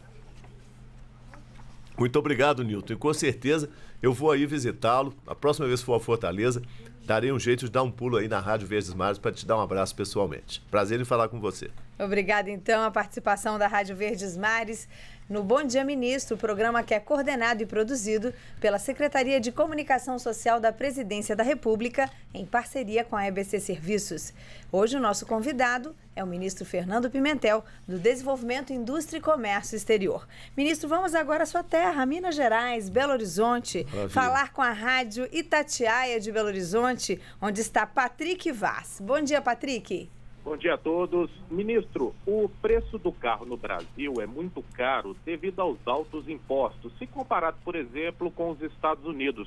Muito obrigado, Newton. E com certeza eu vou aí visitá-lo. A próxima vez que for a Fortaleza, darei um jeito de dar um pulo aí na Rádio Verdes Mares para te dar um abraço pessoalmente. Prazer em falar com você. Obrigada, então, a participação da Rádio Verdes Mares no Bom Dia Ministro, programa que é coordenado e produzido pela Secretaria de Comunicação Social da Presidência da República, em parceria com a EBC Serviços. Hoje, o nosso convidado é o ministro Fernando Pimentel, do Desenvolvimento, Indústria e Comércio Exterior. Ministro, vamos agora à sua terra, Minas Gerais, Belo Horizonte, Maravilha. falar com a Rádio Itatiaia de Belo Horizonte, onde está Patrick Vaz. Bom dia, Patrick. Bom dia a todos. Ministro, o preço do carro no Brasil é muito caro devido aos altos impostos, se comparado, por exemplo, com os Estados Unidos.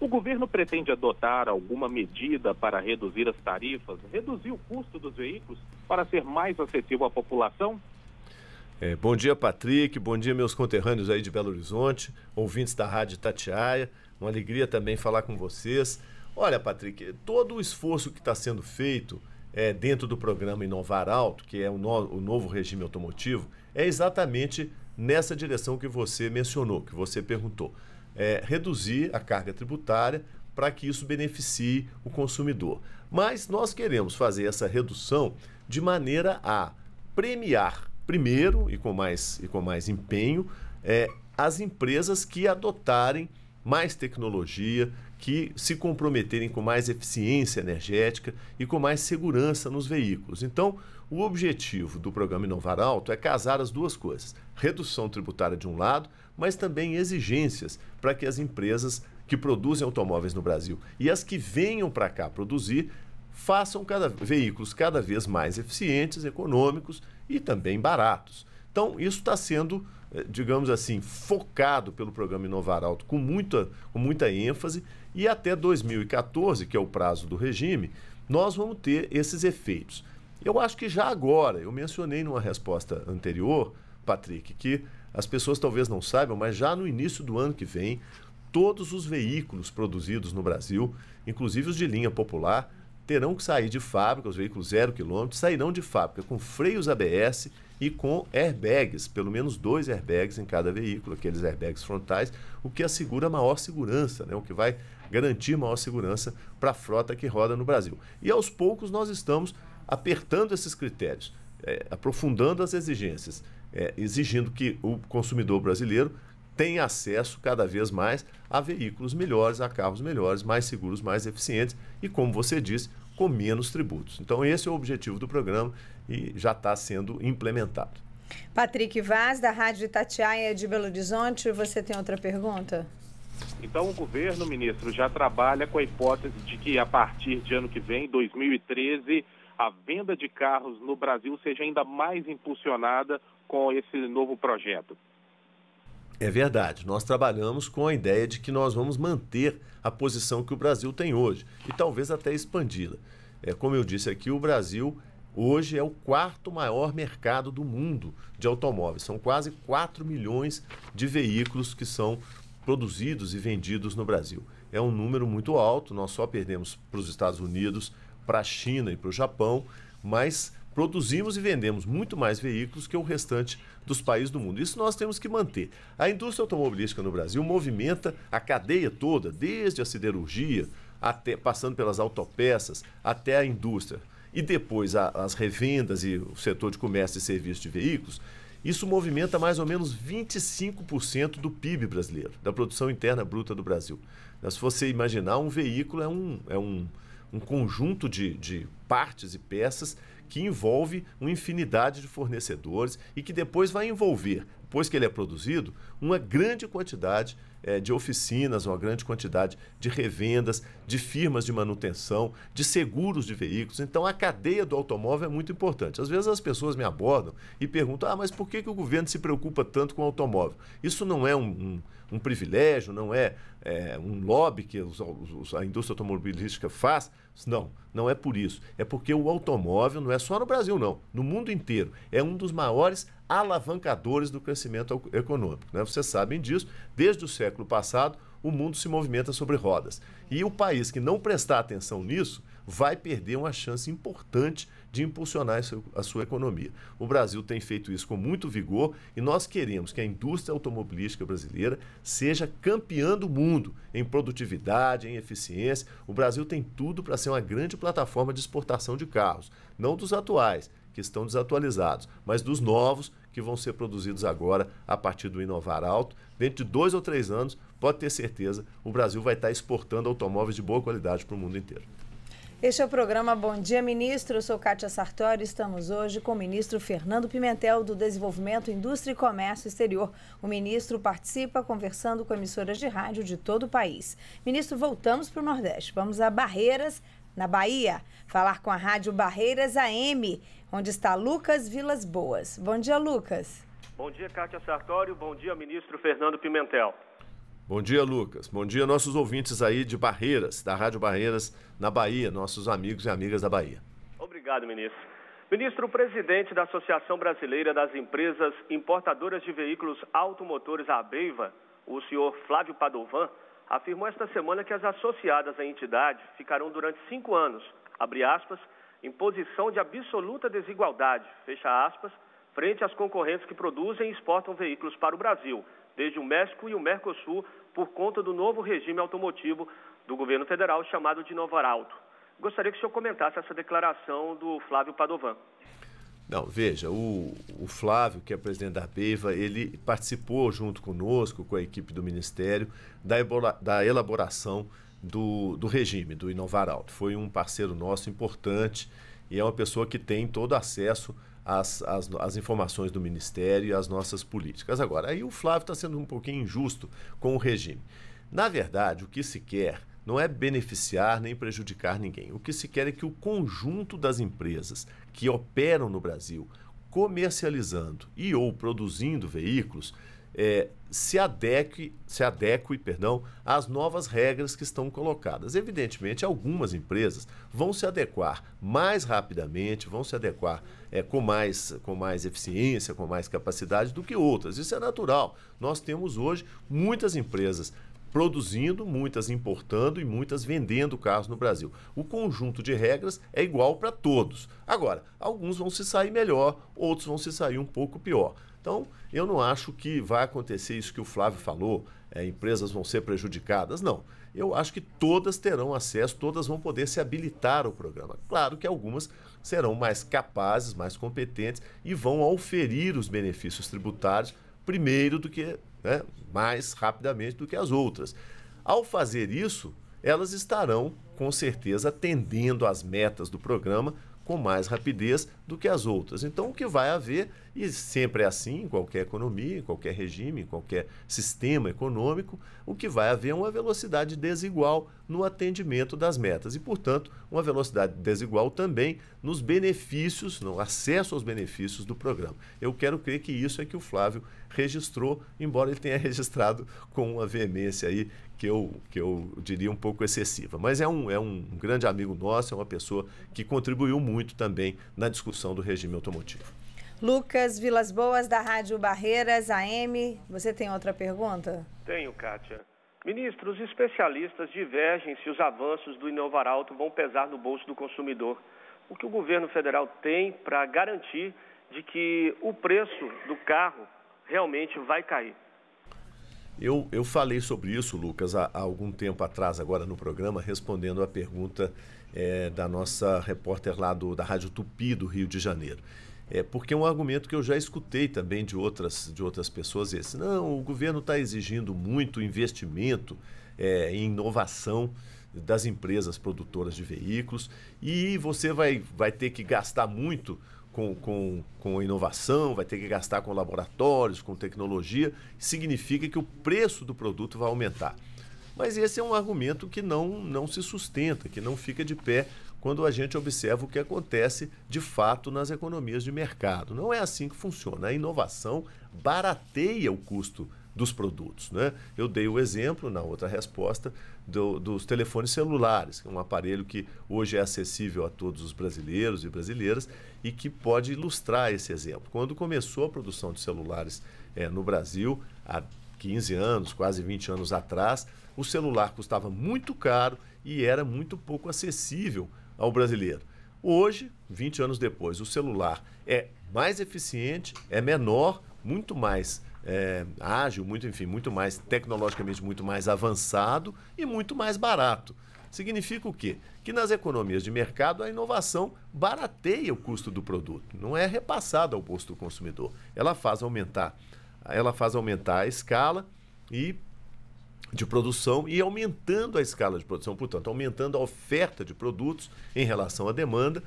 O governo pretende adotar alguma medida para reduzir as tarifas, reduzir o custo dos veículos para ser mais acessível à população? É, bom dia, Patrick. Bom dia, meus conterrâneos aí de Belo Horizonte, ouvintes da Rádio Tatiaia. Uma alegria também falar com vocês. Olha, Patrick, todo o esforço que está sendo feito é, dentro do programa Inovar Alto, que é o, no, o novo regime automotivo, é exatamente nessa direção que você mencionou, que você perguntou. É, reduzir a carga tributária para que isso beneficie o consumidor. Mas nós queremos fazer essa redução de maneira a premiar, primeiro e com mais, e com mais empenho, é, as empresas que adotarem mais tecnologia, que se comprometerem com mais eficiência energética e com mais segurança nos veículos. Então, o objetivo do programa Inovar Alto é casar as duas coisas: redução tributária de um lado, mas também exigências para que as empresas que produzem automóveis no Brasil e as que venham para cá produzir façam cada, veículos cada vez mais eficientes, econômicos e também baratos. Então, isso está sendo, eh, digamos assim, focado pelo programa Inovar Alto com muita, com muita ênfase e até 2014, que é o prazo do regime, nós vamos ter esses efeitos. Eu acho que já agora, eu mencionei numa resposta anterior, Patrick, que as pessoas talvez não saibam, mas já no início do ano que vem, todos os veículos produzidos no Brasil, inclusive os de linha popular, terão que sair de fábrica, os veículos zero quilômetro, sairão de fábrica com freios ABS e com airbags, pelo menos dois airbags em cada veículo, aqueles airbags frontais, o que assegura maior segurança, né? o que vai garantir maior segurança para a frota que roda no Brasil. E aos poucos nós estamos apertando esses critérios, é, aprofundando as exigências, é, exigindo que o consumidor brasileiro tenha acesso cada vez mais a veículos melhores, a carros melhores, mais seguros, mais eficientes e, como você disse, com menos tributos. Então, esse é o objetivo do programa, e já está sendo implementado. Patrick Vaz, da Rádio Itatiaia de Belo Horizonte, você tem outra pergunta? Então, o governo, ministro, já trabalha com a hipótese de que a partir de ano que vem, 2013, a venda de carros no Brasil seja ainda mais impulsionada com esse novo projeto. É verdade, nós trabalhamos com a ideia de que nós vamos manter a posição que o Brasil tem hoje e talvez até expandi-la. É, como eu disse aqui, o Brasil Hoje é o quarto maior mercado do mundo de automóveis. São quase 4 milhões de veículos que são produzidos e vendidos no Brasil. É um número muito alto, nós só perdemos para os Estados Unidos, para a China e para o Japão, mas produzimos e vendemos muito mais veículos que o restante dos países do mundo. Isso nós temos que manter. A indústria automobilística no Brasil movimenta a cadeia toda, desde a siderurgia, até, passando pelas autopeças, até a indústria e depois a, as revendas e o setor de comércio e serviço de veículos, isso movimenta mais ou menos 25% do PIB brasileiro, da produção interna bruta do Brasil. Né, se você imaginar, um veículo é um, é um, um conjunto de, de partes e peças que envolve uma infinidade de fornecedores e que depois vai envolver depois que ele é produzido, uma grande quantidade é, de oficinas, uma grande quantidade de revendas, de firmas de manutenção, de seguros de veículos. Então, a cadeia do automóvel é muito importante. Às vezes as pessoas me abordam e perguntam: ah, mas por que, que o governo se preocupa tanto com o automóvel? Isso não é um, um um privilégio, não é, é um lobby que os, os, a indústria automobilística faz. Não, não é por isso. É porque o automóvel não é só no Brasil, não. No mundo inteiro. É um dos maiores alavancadores do crescimento econômico. Né? Vocês sabem disso. Desde o século passado, o mundo se movimenta sobre rodas. E o país que não prestar atenção nisso vai perder uma chance importante de impulsionar a sua economia. O Brasil tem feito isso com muito vigor e nós queremos que a indústria automobilística brasileira seja campeã do mundo em produtividade, em eficiência. O Brasil tem tudo para ser uma grande plataforma de exportação de carros, não dos atuais, que estão desatualizados, mas dos novos que vão ser produzidos agora a partir do Inovar Alto. Dentro de dois ou três anos, pode ter certeza, o Brasil vai estar exportando automóveis de boa qualidade para o mundo inteiro. Este é o programa Bom Dia Ministro. Eu sou Kátia Sartori. Estamos hoje com o ministro Fernando Pimentel do Desenvolvimento, Indústria e Comércio Exterior. O ministro participa conversando com emissoras de rádio de todo o país. Ministro, voltamos para o Nordeste. Vamos a Barreiras, na Bahia, falar com a Rádio Barreiras AM, onde está Lucas Vilas Boas. Bom dia, Lucas. Bom dia, Kátia Sartório. Bom dia, ministro Fernando Pimentel. Bom dia, Lucas. Bom dia, nossos ouvintes aí de Barreiras, da Rádio Barreiras, na Bahia, nossos amigos e amigas da Bahia. Obrigado, ministro. Ministro, o presidente da Associação Brasileira das Empresas Importadoras de Veículos Automotores, a ABEIVA, o senhor Flávio Padovan, afirmou esta semana que as associadas à entidade ficarão durante cinco anos, abre aspas, em posição de absoluta desigualdade, fecha aspas, frente às concorrentes que produzem e exportam veículos para o Brasil, desde o México e o Mercosul por conta do novo regime automotivo do governo federal chamado de Nova Arauto. Gostaria que o senhor comentasse essa declaração do Flávio Padovan. Não, veja, o, o, Flávio, que é presidente da Beiva, ele participou junto conosco, com a equipe do Ministério, da, ebola, da elaboração do, do, regime, do Inovar Alto. Foi um parceiro nosso importante e é uma pessoa que tem todo acesso as, as, as, informações do Ministério e as nossas políticas. Agora, aí o Flávio está sendo um pouquinho injusto com o regime. Na verdade, o que se quer não é beneficiar nem prejudicar ninguém. O que se quer é que o conjunto das empresas que operam no Brasil, comercializando e ou produzindo veículos, é, se adeque, se adeque, perdão, às novas regras que estão colocadas. Evidentemente, algumas empresas vão se adequar mais rapidamente, vão se adequar é, com, mais, com mais eficiência, com mais capacidade do que outras. Isso é natural. Nós temos hoje muitas empresas produzindo, muitas importando e muitas vendendo carros no Brasil. O conjunto de regras é igual para todos. Agora, alguns vão se sair melhor, outros vão se sair um pouco pior. Então, eu não acho que vai acontecer isso que o Flávio falou, é, empresas vão ser prejudicadas. Não. Eu acho que todas terão acesso, todas vão poder se habilitar ao programa. Claro que algumas serão mais capazes, mais competentes e vão oferir os benefícios tributários primeiro do que, né, mais rapidamente do que as outras. Ao fazer isso, elas estarão com certeza atendendo às metas do programa, com mais rapidez do que as outras. Então, o que vai haver, e sempre é assim em qualquer economia, em qualquer regime, em qualquer sistema econômico, o que vai haver é uma velocidade desigual no atendimento das metas e, portanto, uma velocidade desigual também nos benefícios, no acesso aos benefícios do programa. Eu quero crer que isso é que o Flávio registrou, embora ele tenha registrado com uma veemência aí que eu, que eu diria um pouco excessiva. Mas é um, é um grande amigo nosso, é uma pessoa que contribuiu muito também na discussão do regime automotivo. Lucas Vilas Boas, da Rádio Barreiras, AM. Você tem outra pergunta? Tenho, Kátia. Ministro, os especialistas divergem se os avanços do alto vão pesar no bolso do consumidor. O que o governo federal tem para garantir de que o preço do carro realmente vai cair? Eu, eu falei sobre isso, Lucas, há, há algum tempo atrás, agora no programa, respondendo a pergunta é, da nossa repórter lá do, da Rádio Tupi, do Rio de Janeiro. É, porque é um argumento que eu já escutei também de outras, de outras pessoas esse. Não, o governo está exigindo muito investimento é, em inovação das empresas produtoras de veículos e você vai, vai ter que gastar muito com, com, com inovação, vai ter que gastar com laboratórios, com tecnologia, significa que o preço do produto vai aumentar. Mas esse é um argumento que não, não se sustenta, que não fica de pé quando a gente observa o que acontece de fato nas economias de mercado. Não é assim que funciona. A inovação barateia o custo dos produtos. Né? Eu dei o exemplo na outra resposta do, dos telefones celulares, que é um aparelho que hoje é acessível a todos os brasileiros e brasileiras e que pode ilustrar esse exemplo. Quando começou a produção de celulares é, no Brasil, há 15 anos, quase 20 anos atrás, o celular custava muito caro e era muito pouco acessível ao brasileiro. Hoje, 20 anos depois, o celular é mais eficiente, é menor, muito mais é, ágil, muito, enfim, muito mais tecnologicamente muito mais avançado e muito mais barato. Significa o quê? que nas economias de mercado a inovação barateia o custo do produto, não é repassada ao bolso do consumidor. Ela faz aumentar, ela faz aumentar a escala e de produção e aumentando a escala de produção, portanto, aumentando a oferta de produtos em relação à demanda,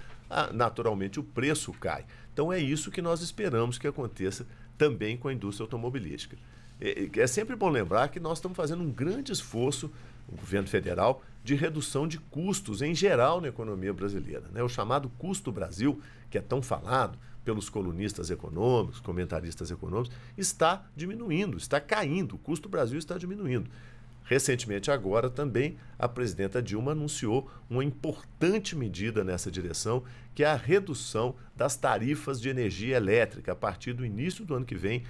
naturalmente o preço cai. Então é isso que nós esperamos que aconteça também com a indústria automobilística. É, é, é sempre bom lembrar que nós estamos fazendo um grande esforço o governo federal, de redução de custos em geral na economia brasileira. Né? O chamado custo Brasil, que é tão falado pelos colunistas econômicos, comentaristas econômicos, está diminuindo, está caindo. O custo Brasil está diminuindo. Recentemente, agora também, a presidenta Dilma anunciou uma importante medida nessa direção, que é a redução das tarifas de energia elétrica. A partir do início do ano que vem,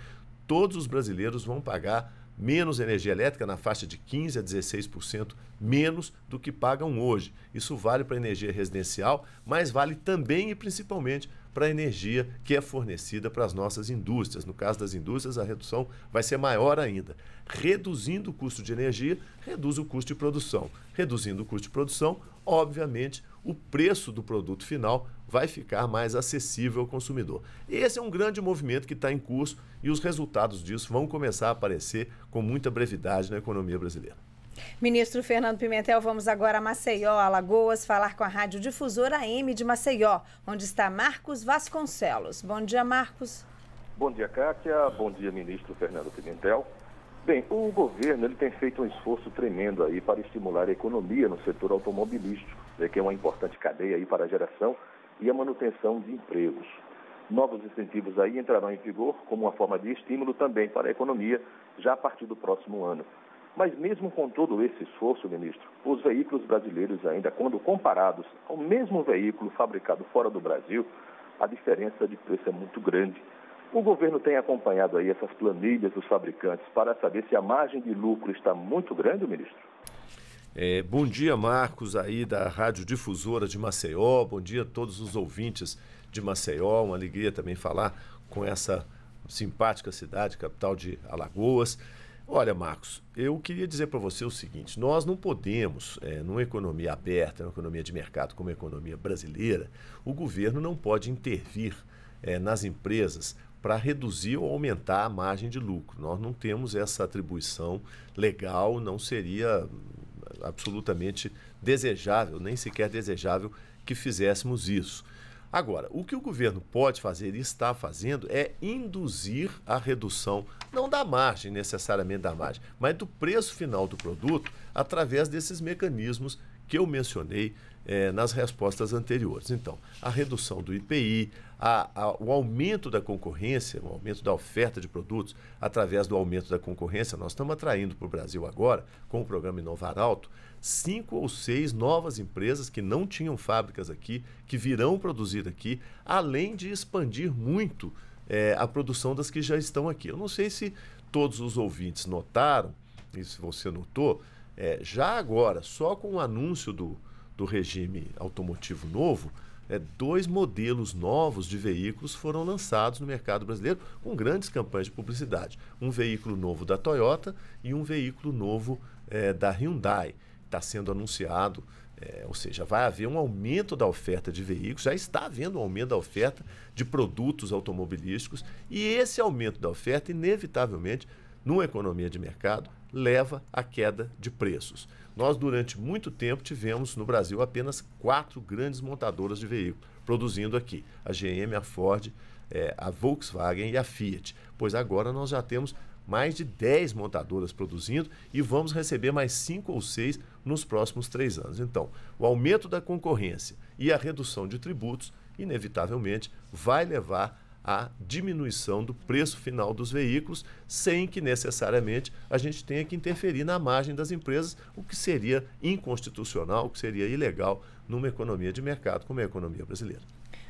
todos os brasileiros vão pagar menos energia elétrica, na faixa de 15% a 16% menos do que pagam hoje. Isso vale para a energia residencial, mas vale também e principalmente para a energia que é fornecida para as nossas indústrias. No caso das indústrias, a redução vai ser maior ainda. Reduzindo o custo de energia, reduz o custo de produção. Reduzindo o custo de produção, obviamente, o preço do produto final vai ficar mais acessível ao consumidor. Esse é um grande movimento que está em curso e os resultados disso vão começar a aparecer com muita brevidade na economia brasileira. Ministro Fernando Pimentel, vamos agora a Maceió, Alagoas, falar com a Rádio Difusora AM de Maceió, onde está Marcos Vasconcelos. Bom dia, Marcos. Bom dia, Kátia. Bom dia, ministro Fernando Pimentel. Bem, o governo ele tem feito um esforço tremendo aí para estimular a economia no setor automobilístico que é uma importante cadeia aí para a geração e a manutenção de empregos. Novos incentivos aí entrarão em vigor como uma forma de estímulo também para a economia já a partir do próximo ano. Mas mesmo com todo esse esforço, ministro, os veículos brasileiros ainda, quando comparados ao mesmo veículo fabricado fora do Brasil, a diferença de preço é muito grande. O governo tem acompanhado aí essas planilhas dos fabricantes para saber se a margem de lucro está muito grande, ministro? É, bom dia, Marcos, aí da Rádio Difusora de Maceió. Bom dia a todos os ouvintes de Maceió. Uma alegria também falar com essa simpática cidade, capital de Alagoas. Olha, Marcos, eu queria dizer para você o seguinte: nós não podemos, é, numa economia aberta, numa economia de mercado como a economia brasileira, o governo não pode intervir é, nas empresas para reduzir ou aumentar a margem de lucro. Nós não temos essa atribuição legal, não seria absolutamente desejável, nem sequer desejável que fizéssemos isso. Agora, o que o governo pode fazer e está fazendo é induzir a redução, não da margem, necessariamente da margem, mas do preço final do produto através desses mecanismos que eu mencionei eh, nas respostas anteriores. Então, a redução do IPI, a, a, o aumento da concorrência, o aumento da oferta de produtos, através do aumento da concorrência, nós estamos atraindo para o Brasil agora, com o programa Inovar Alto, cinco ou seis novas empresas que não tinham fábricas aqui, que virão produzir aqui, além de expandir muito é, a produção das que já estão aqui. Eu não sei se todos os ouvintes notaram, e se você notou, é, já agora, só com o anúncio do, do regime automotivo novo, é, dois modelos novos de veículos foram lançados no mercado brasileiro com grandes campanhas de publicidade. Um veículo novo da Toyota e um veículo novo é, da Hyundai. Está sendo anunciado, é, ou seja, vai haver um aumento da oferta de veículos, já está havendo um aumento da oferta de produtos automobilísticos e esse aumento da oferta, inevitavelmente, numa economia de mercado, leva à queda de preços. Nós, durante muito tempo, tivemos no Brasil apenas quatro grandes montadoras de veículos produzindo aqui: a GM, a Ford, é, a Volkswagen e a Fiat. Pois agora nós já temos mais de 10 montadoras produzindo e vamos receber mais cinco ou seis nos próximos três anos. Então, o aumento da concorrência e a redução de tributos, inevitavelmente, vai levar a diminuição do preço final dos veículos, sem que necessariamente a gente tenha que interferir na margem das empresas, o que seria inconstitucional, o que seria ilegal numa economia de mercado como é a economia brasileira.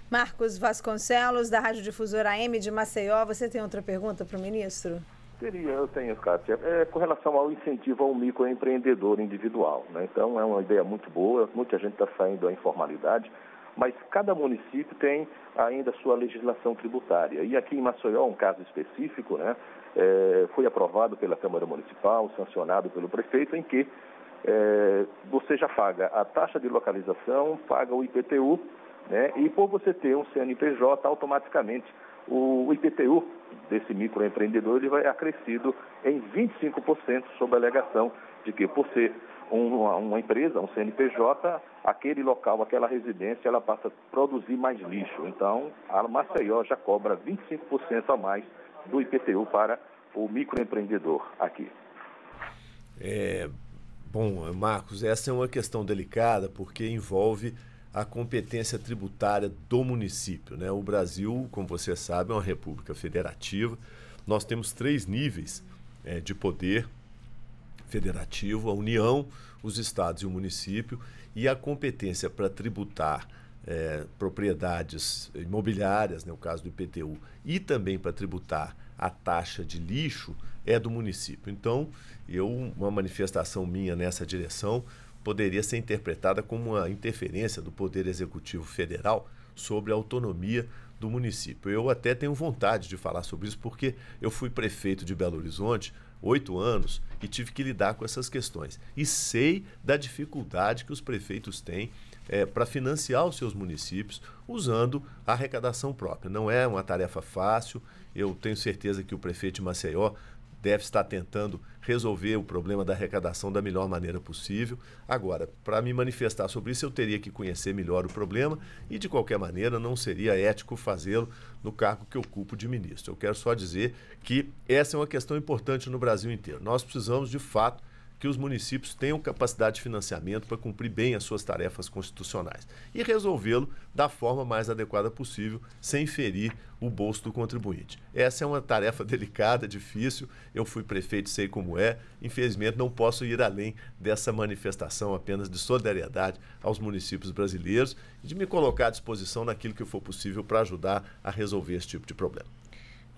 Marcos Vasconcelos, da Rádio Difusora AM de Maceió, você tem outra pergunta para o ministro? Teria, eu tenho, Cátia. É, com relação ao incentivo ao microempreendedor individual. Né? Então, é uma ideia muito boa, muita gente está saindo da informalidade, mas cada município tem ainda sua legislação tributária. E aqui em Maceió, um caso específico, né, é, foi aprovado pela Câmara Municipal, sancionado pelo prefeito, em que é, você já paga a taxa de localização, paga o IPTU, né, e por você ter um CNPJ, automaticamente o IPTU desse microempreendedor ele vai acrescido em 25% sob a alegação de que, por ser uma, uma, empresa, um CNPJ, aquele local, aquela residência, ela passa a produzir mais lixo. Então, a Maceió já cobra 25% a mais do IPTU para o microempreendedor aqui. É, bom, Marcos, essa é uma questão delicada porque envolve a competência tributária do município. Né? O Brasil, como você sabe, é uma república federativa. Nós temos três níveis é, de poder federativo, a União, os estados e o município, e a competência para tributar é, propriedades imobiliárias, no né, caso do IPTU, e também para tributar a taxa de lixo é do município. Então, eu uma manifestação minha nessa direção poderia ser interpretada como uma interferência do Poder Executivo Federal sobre a autonomia do município. Eu até tenho vontade de falar sobre isso porque eu fui prefeito de Belo Horizonte oito anos e tive que lidar com essas questões. E sei da dificuldade que os prefeitos têm é, para financiar os seus municípios usando a arrecadação própria. Não é uma tarefa fácil. Eu tenho certeza que o prefeito de Maceió deve estar tentando resolver o problema da arrecadação da melhor maneira possível. Agora, para me manifestar sobre isso, eu teria que conhecer melhor o problema e, de qualquer maneira, não seria ético fazê-lo no cargo que ocupo de ministro. Eu quero só dizer que essa é uma questão importante no Brasil inteiro. Nós precisamos, de fato, que os municípios tenham capacidade de financiamento para cumprir bem as suas tarefas constitucionais e resolvê-lo da forma mais adequada possível, sem ferir o bolso do contribuinte. Essa é uma tarefa delicada, difícil. Eu fui prefeito, sei como é. Infelizmente, não posso ir além dessa manifestação apenas de solidariedade aos municípios brasileiros e de me colocar à disposição naquilo que for possível para ajudar a resolver esse tipo de problema.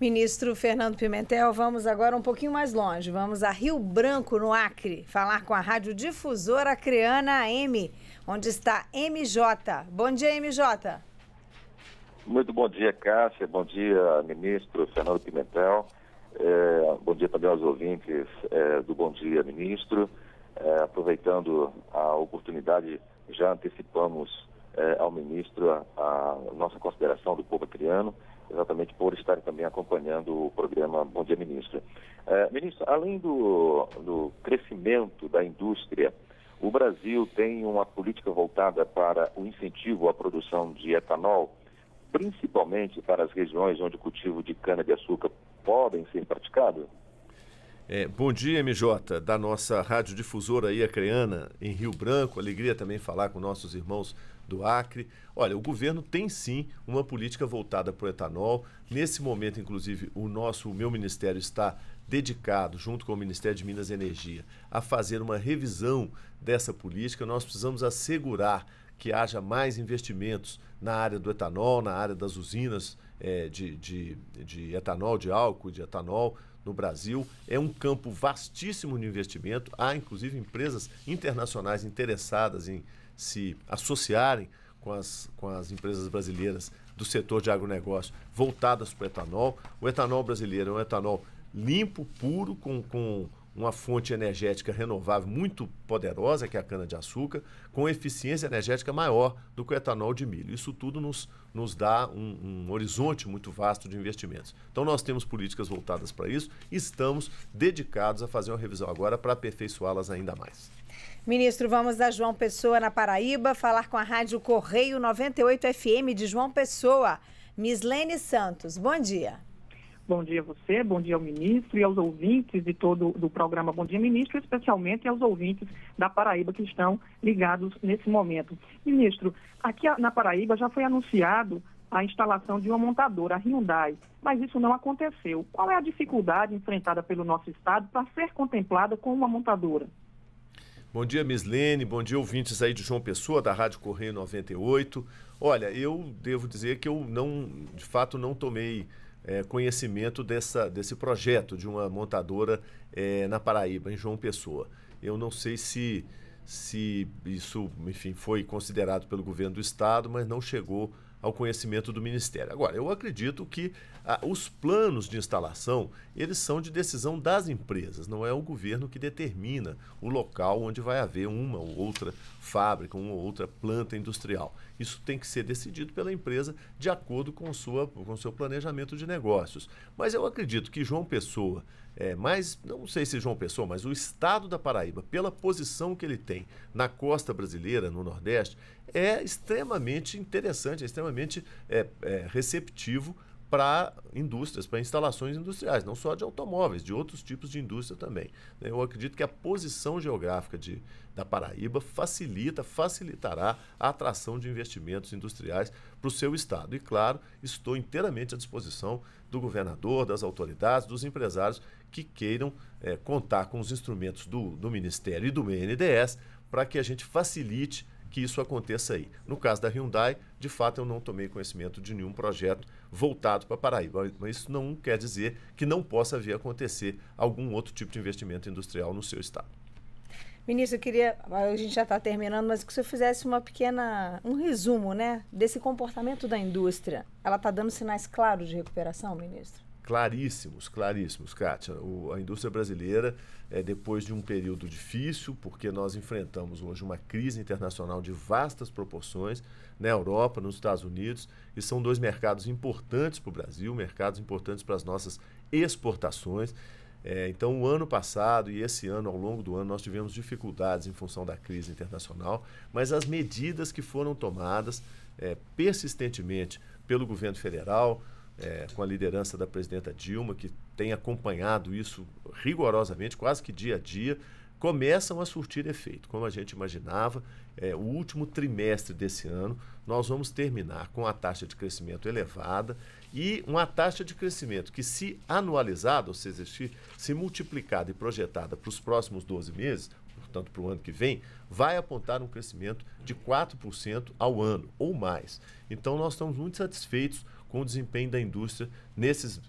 Ministro Fernando Pimentel, vamos agora um pouquinho mais longe. Vamos a Rio Branco, no Acre, falar com a radiodifusora Creana AM, onde está MJ. Bom dia, MJ. Muito bom dia, Cássia. Bom dia, ministro Fernando Pimentel. É, bom dia também aos ouvintes é, do Bom Dia, ministro. É, aproveitando a oportunidade, já antecipamos é, ao ministro a, a nossa consideração do povo acreano exatamente por estarem também acompanhando o programa Bom Dia Ministro. É, ministro, além do, do crescimento da indústria, o Brasil tem uma política voltada para o incentivo à produção de etanol, principalmente para as regiões onde o cultivo de cana-de-açúcar podem ser praticado? É, bom dia, MJ, da nossa radiodifusora aí, a Creana, em Rio Branco. Alegria também falar com nossos irmãos do Acre. Olha, o governo tem sim uma política voltada para o etanol. Nesse momento, inclusive, o nosso, o meu ministério está dedicado, junto com o Ministério de Minas e Energia, a fazer uma revisão dessa política. Nós precisamos assegurar que haja mais investimentos na área do etanol, na área das usinas é, de, de, de etanol, de álcool, de etanol no Brasil. É um campo vastíssimo de investimento. Há, inclusive, empresas internacionais interessadas em se associarem com as, com as empresas brasileiras do setor de agronegócio voltadas para o etanol. O etanol brasileiro é um etanol limpo, puro, com, com uma fonte energética renovável muito poderosa, que é a cana-de-açúcar, com eficiência energética maior do que o etanol de milho. Isso tudo nos, nos dá um, um horizonte muito vasto de investimentos. Então, nós temos políticas voltadas para isso e estamos dedicados a fazer uma revisão agora para aperfeiçoá-las ainda mais. Ministro, vamos a João Pessoa, na Paraíba, falar com a Rádio Correio 98 FM de João Pessoa. Mislene Santos, bom dia. Bom dia a você, bom dia ao ministro e aos ouvintes de todo do programa Bom Dia Ministro, especialmente aos ouvintes da Paraíba que estão ligados nesse momento. Ministro, aqui na Paraíba já foi anunciado a instalação de uma montadora, a Hyundai, mas isso não aconteceu. Qual é a dificuldade enfrentada pelo nosso estado para ser contemplada com uma montadora? Bom dia, Mislene. Bom dia, ouvintes aí de João Pessoa, da Rádio Correio 98. Olha, eu devo dizer que eu não, de fato, não tomei é, conhecimento dessa, desse projeto de uma montadora é, na Paraíba, em João Pessoa. Eu não sei se, se isso, enfim, foi considerado pelo governo do estado, mas não chegou ao conhecimento do Ministério. Agora, eu acredito que ah, os planos de instalação, eles são de decisão das empresas, não é o governo que determina o local onde vai haver uma ou outra fábrica, uma ou outra planta industrial. Isso tem que ser decidido pela empresa de acordo com sua, com seu planejamento de negócios. Mas eu acredito que João Pessoa, é, mas não sei se João Pessoa, mas o estado da Paraíba, pela posição que ele tem na costa brasileira, no Nordeste, é extremamente interessante, é extremamente é, é, receptivo para indústrias, para instalações industriais, não só de automóveis, de outros tipos de indústria também. Né? Eu acredito que a posição geográfica de, da Paraíba facilita, facilitará a atração de investimentos industriais para o seu estado. E claro, estou inteiramente à disposição do governador, das autoridades, dos empresários que queiram é, contar com os instrumentos do, do Ministério e do BNDES para que a gente facilite que isso aconteça aí. No caso da Hyundai, de fato, eu não tomei conhecimento de nenhum projeto voltado para Paraíba. Mas isso não quer dizer que não possa vir a acontecer algum outro tipo de investimento industrial no seu estado. Ministro, eu queria. A gente já está terminando, mas que o senhor fizesse uma pequena. um resumo, né? Desse comportamento da indústria. Ela está dando sinais claros de recuperação, ministro? claríssimos, claríssimos, Kátia. O, a indústria brasileira, é, depois de um período difícil, porque nós enfrentamos hoje uma crise internacional de vastas proporções na Europa, nos Estados Unidos, e são dois mercados importantes para o Brasil, mercados importantes para as nossas exportações. É, então, o ano passado e esse ano, ao longo do ano, nós tivemos dificuldades em função da crise internacional, mas as medidas que foram tomadas é, persistentemente pelo governo federal, é, com a liderança da presidenta Dilma, que tem acompanhado isso rigorosamente, quase que dia a dia, começam a surtir efeito. Como a gente imaginava, é, o último trimestre desse ano, nós vamos terminar com a taxa de crescimento elevada e uma taxa de crescimento que, se anualizada, ou seja, se multiplicada e projetada para os próximos 12 meses, portanto, para o ano que vem, vai apontar um crescimento de 4% ao ano ou mais. Então, nós estamos muito satisfeitos com o desempenho da indústria nesses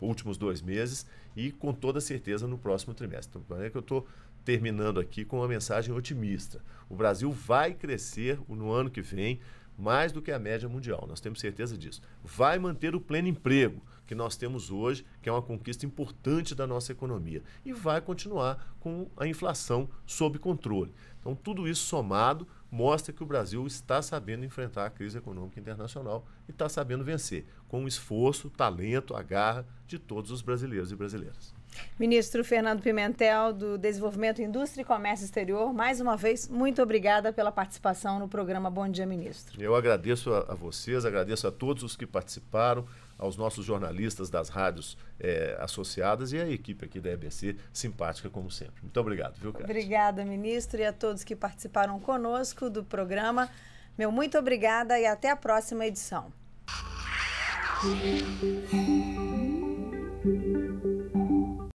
últimos dois meses e com toda certeza no próximo trimestre. Então, é que eu estou terminando aqui com uma mensagem otimista. O Brasil vai crescer no ano que vem mais do que a média mundial, nós temos certeza disso. Vai manter o pleno emprego que nós temos hoje, que é uma conquista importante da nossa economia, e vai continuar com a inflação sob controle. Então, tudo isso somado mostra que o Brasil está sabendo enfrentar a crise econômica internacional e está sabendo vencer, com o esforço, talento, a garra de todos os brasileiros e brasileiras. Ministro Fernando Pimentel, do Desenvolvimento, Indústria e Comércio Exterior, mais uma vez, muito obrigada pela participação no programa Bom Dia, Ministro. Eu agradeço a, a vocês, agradeço a todos os que participaram aos nossos jornalistas das rádios é, associadas e à equipe aqui da EBC, simpática como sempre. Muito obrigado, viu, Cássio? Obrigada, ministro, e a todos que participaram conosco do programa. Meu muito obrigada e até a próxima edição.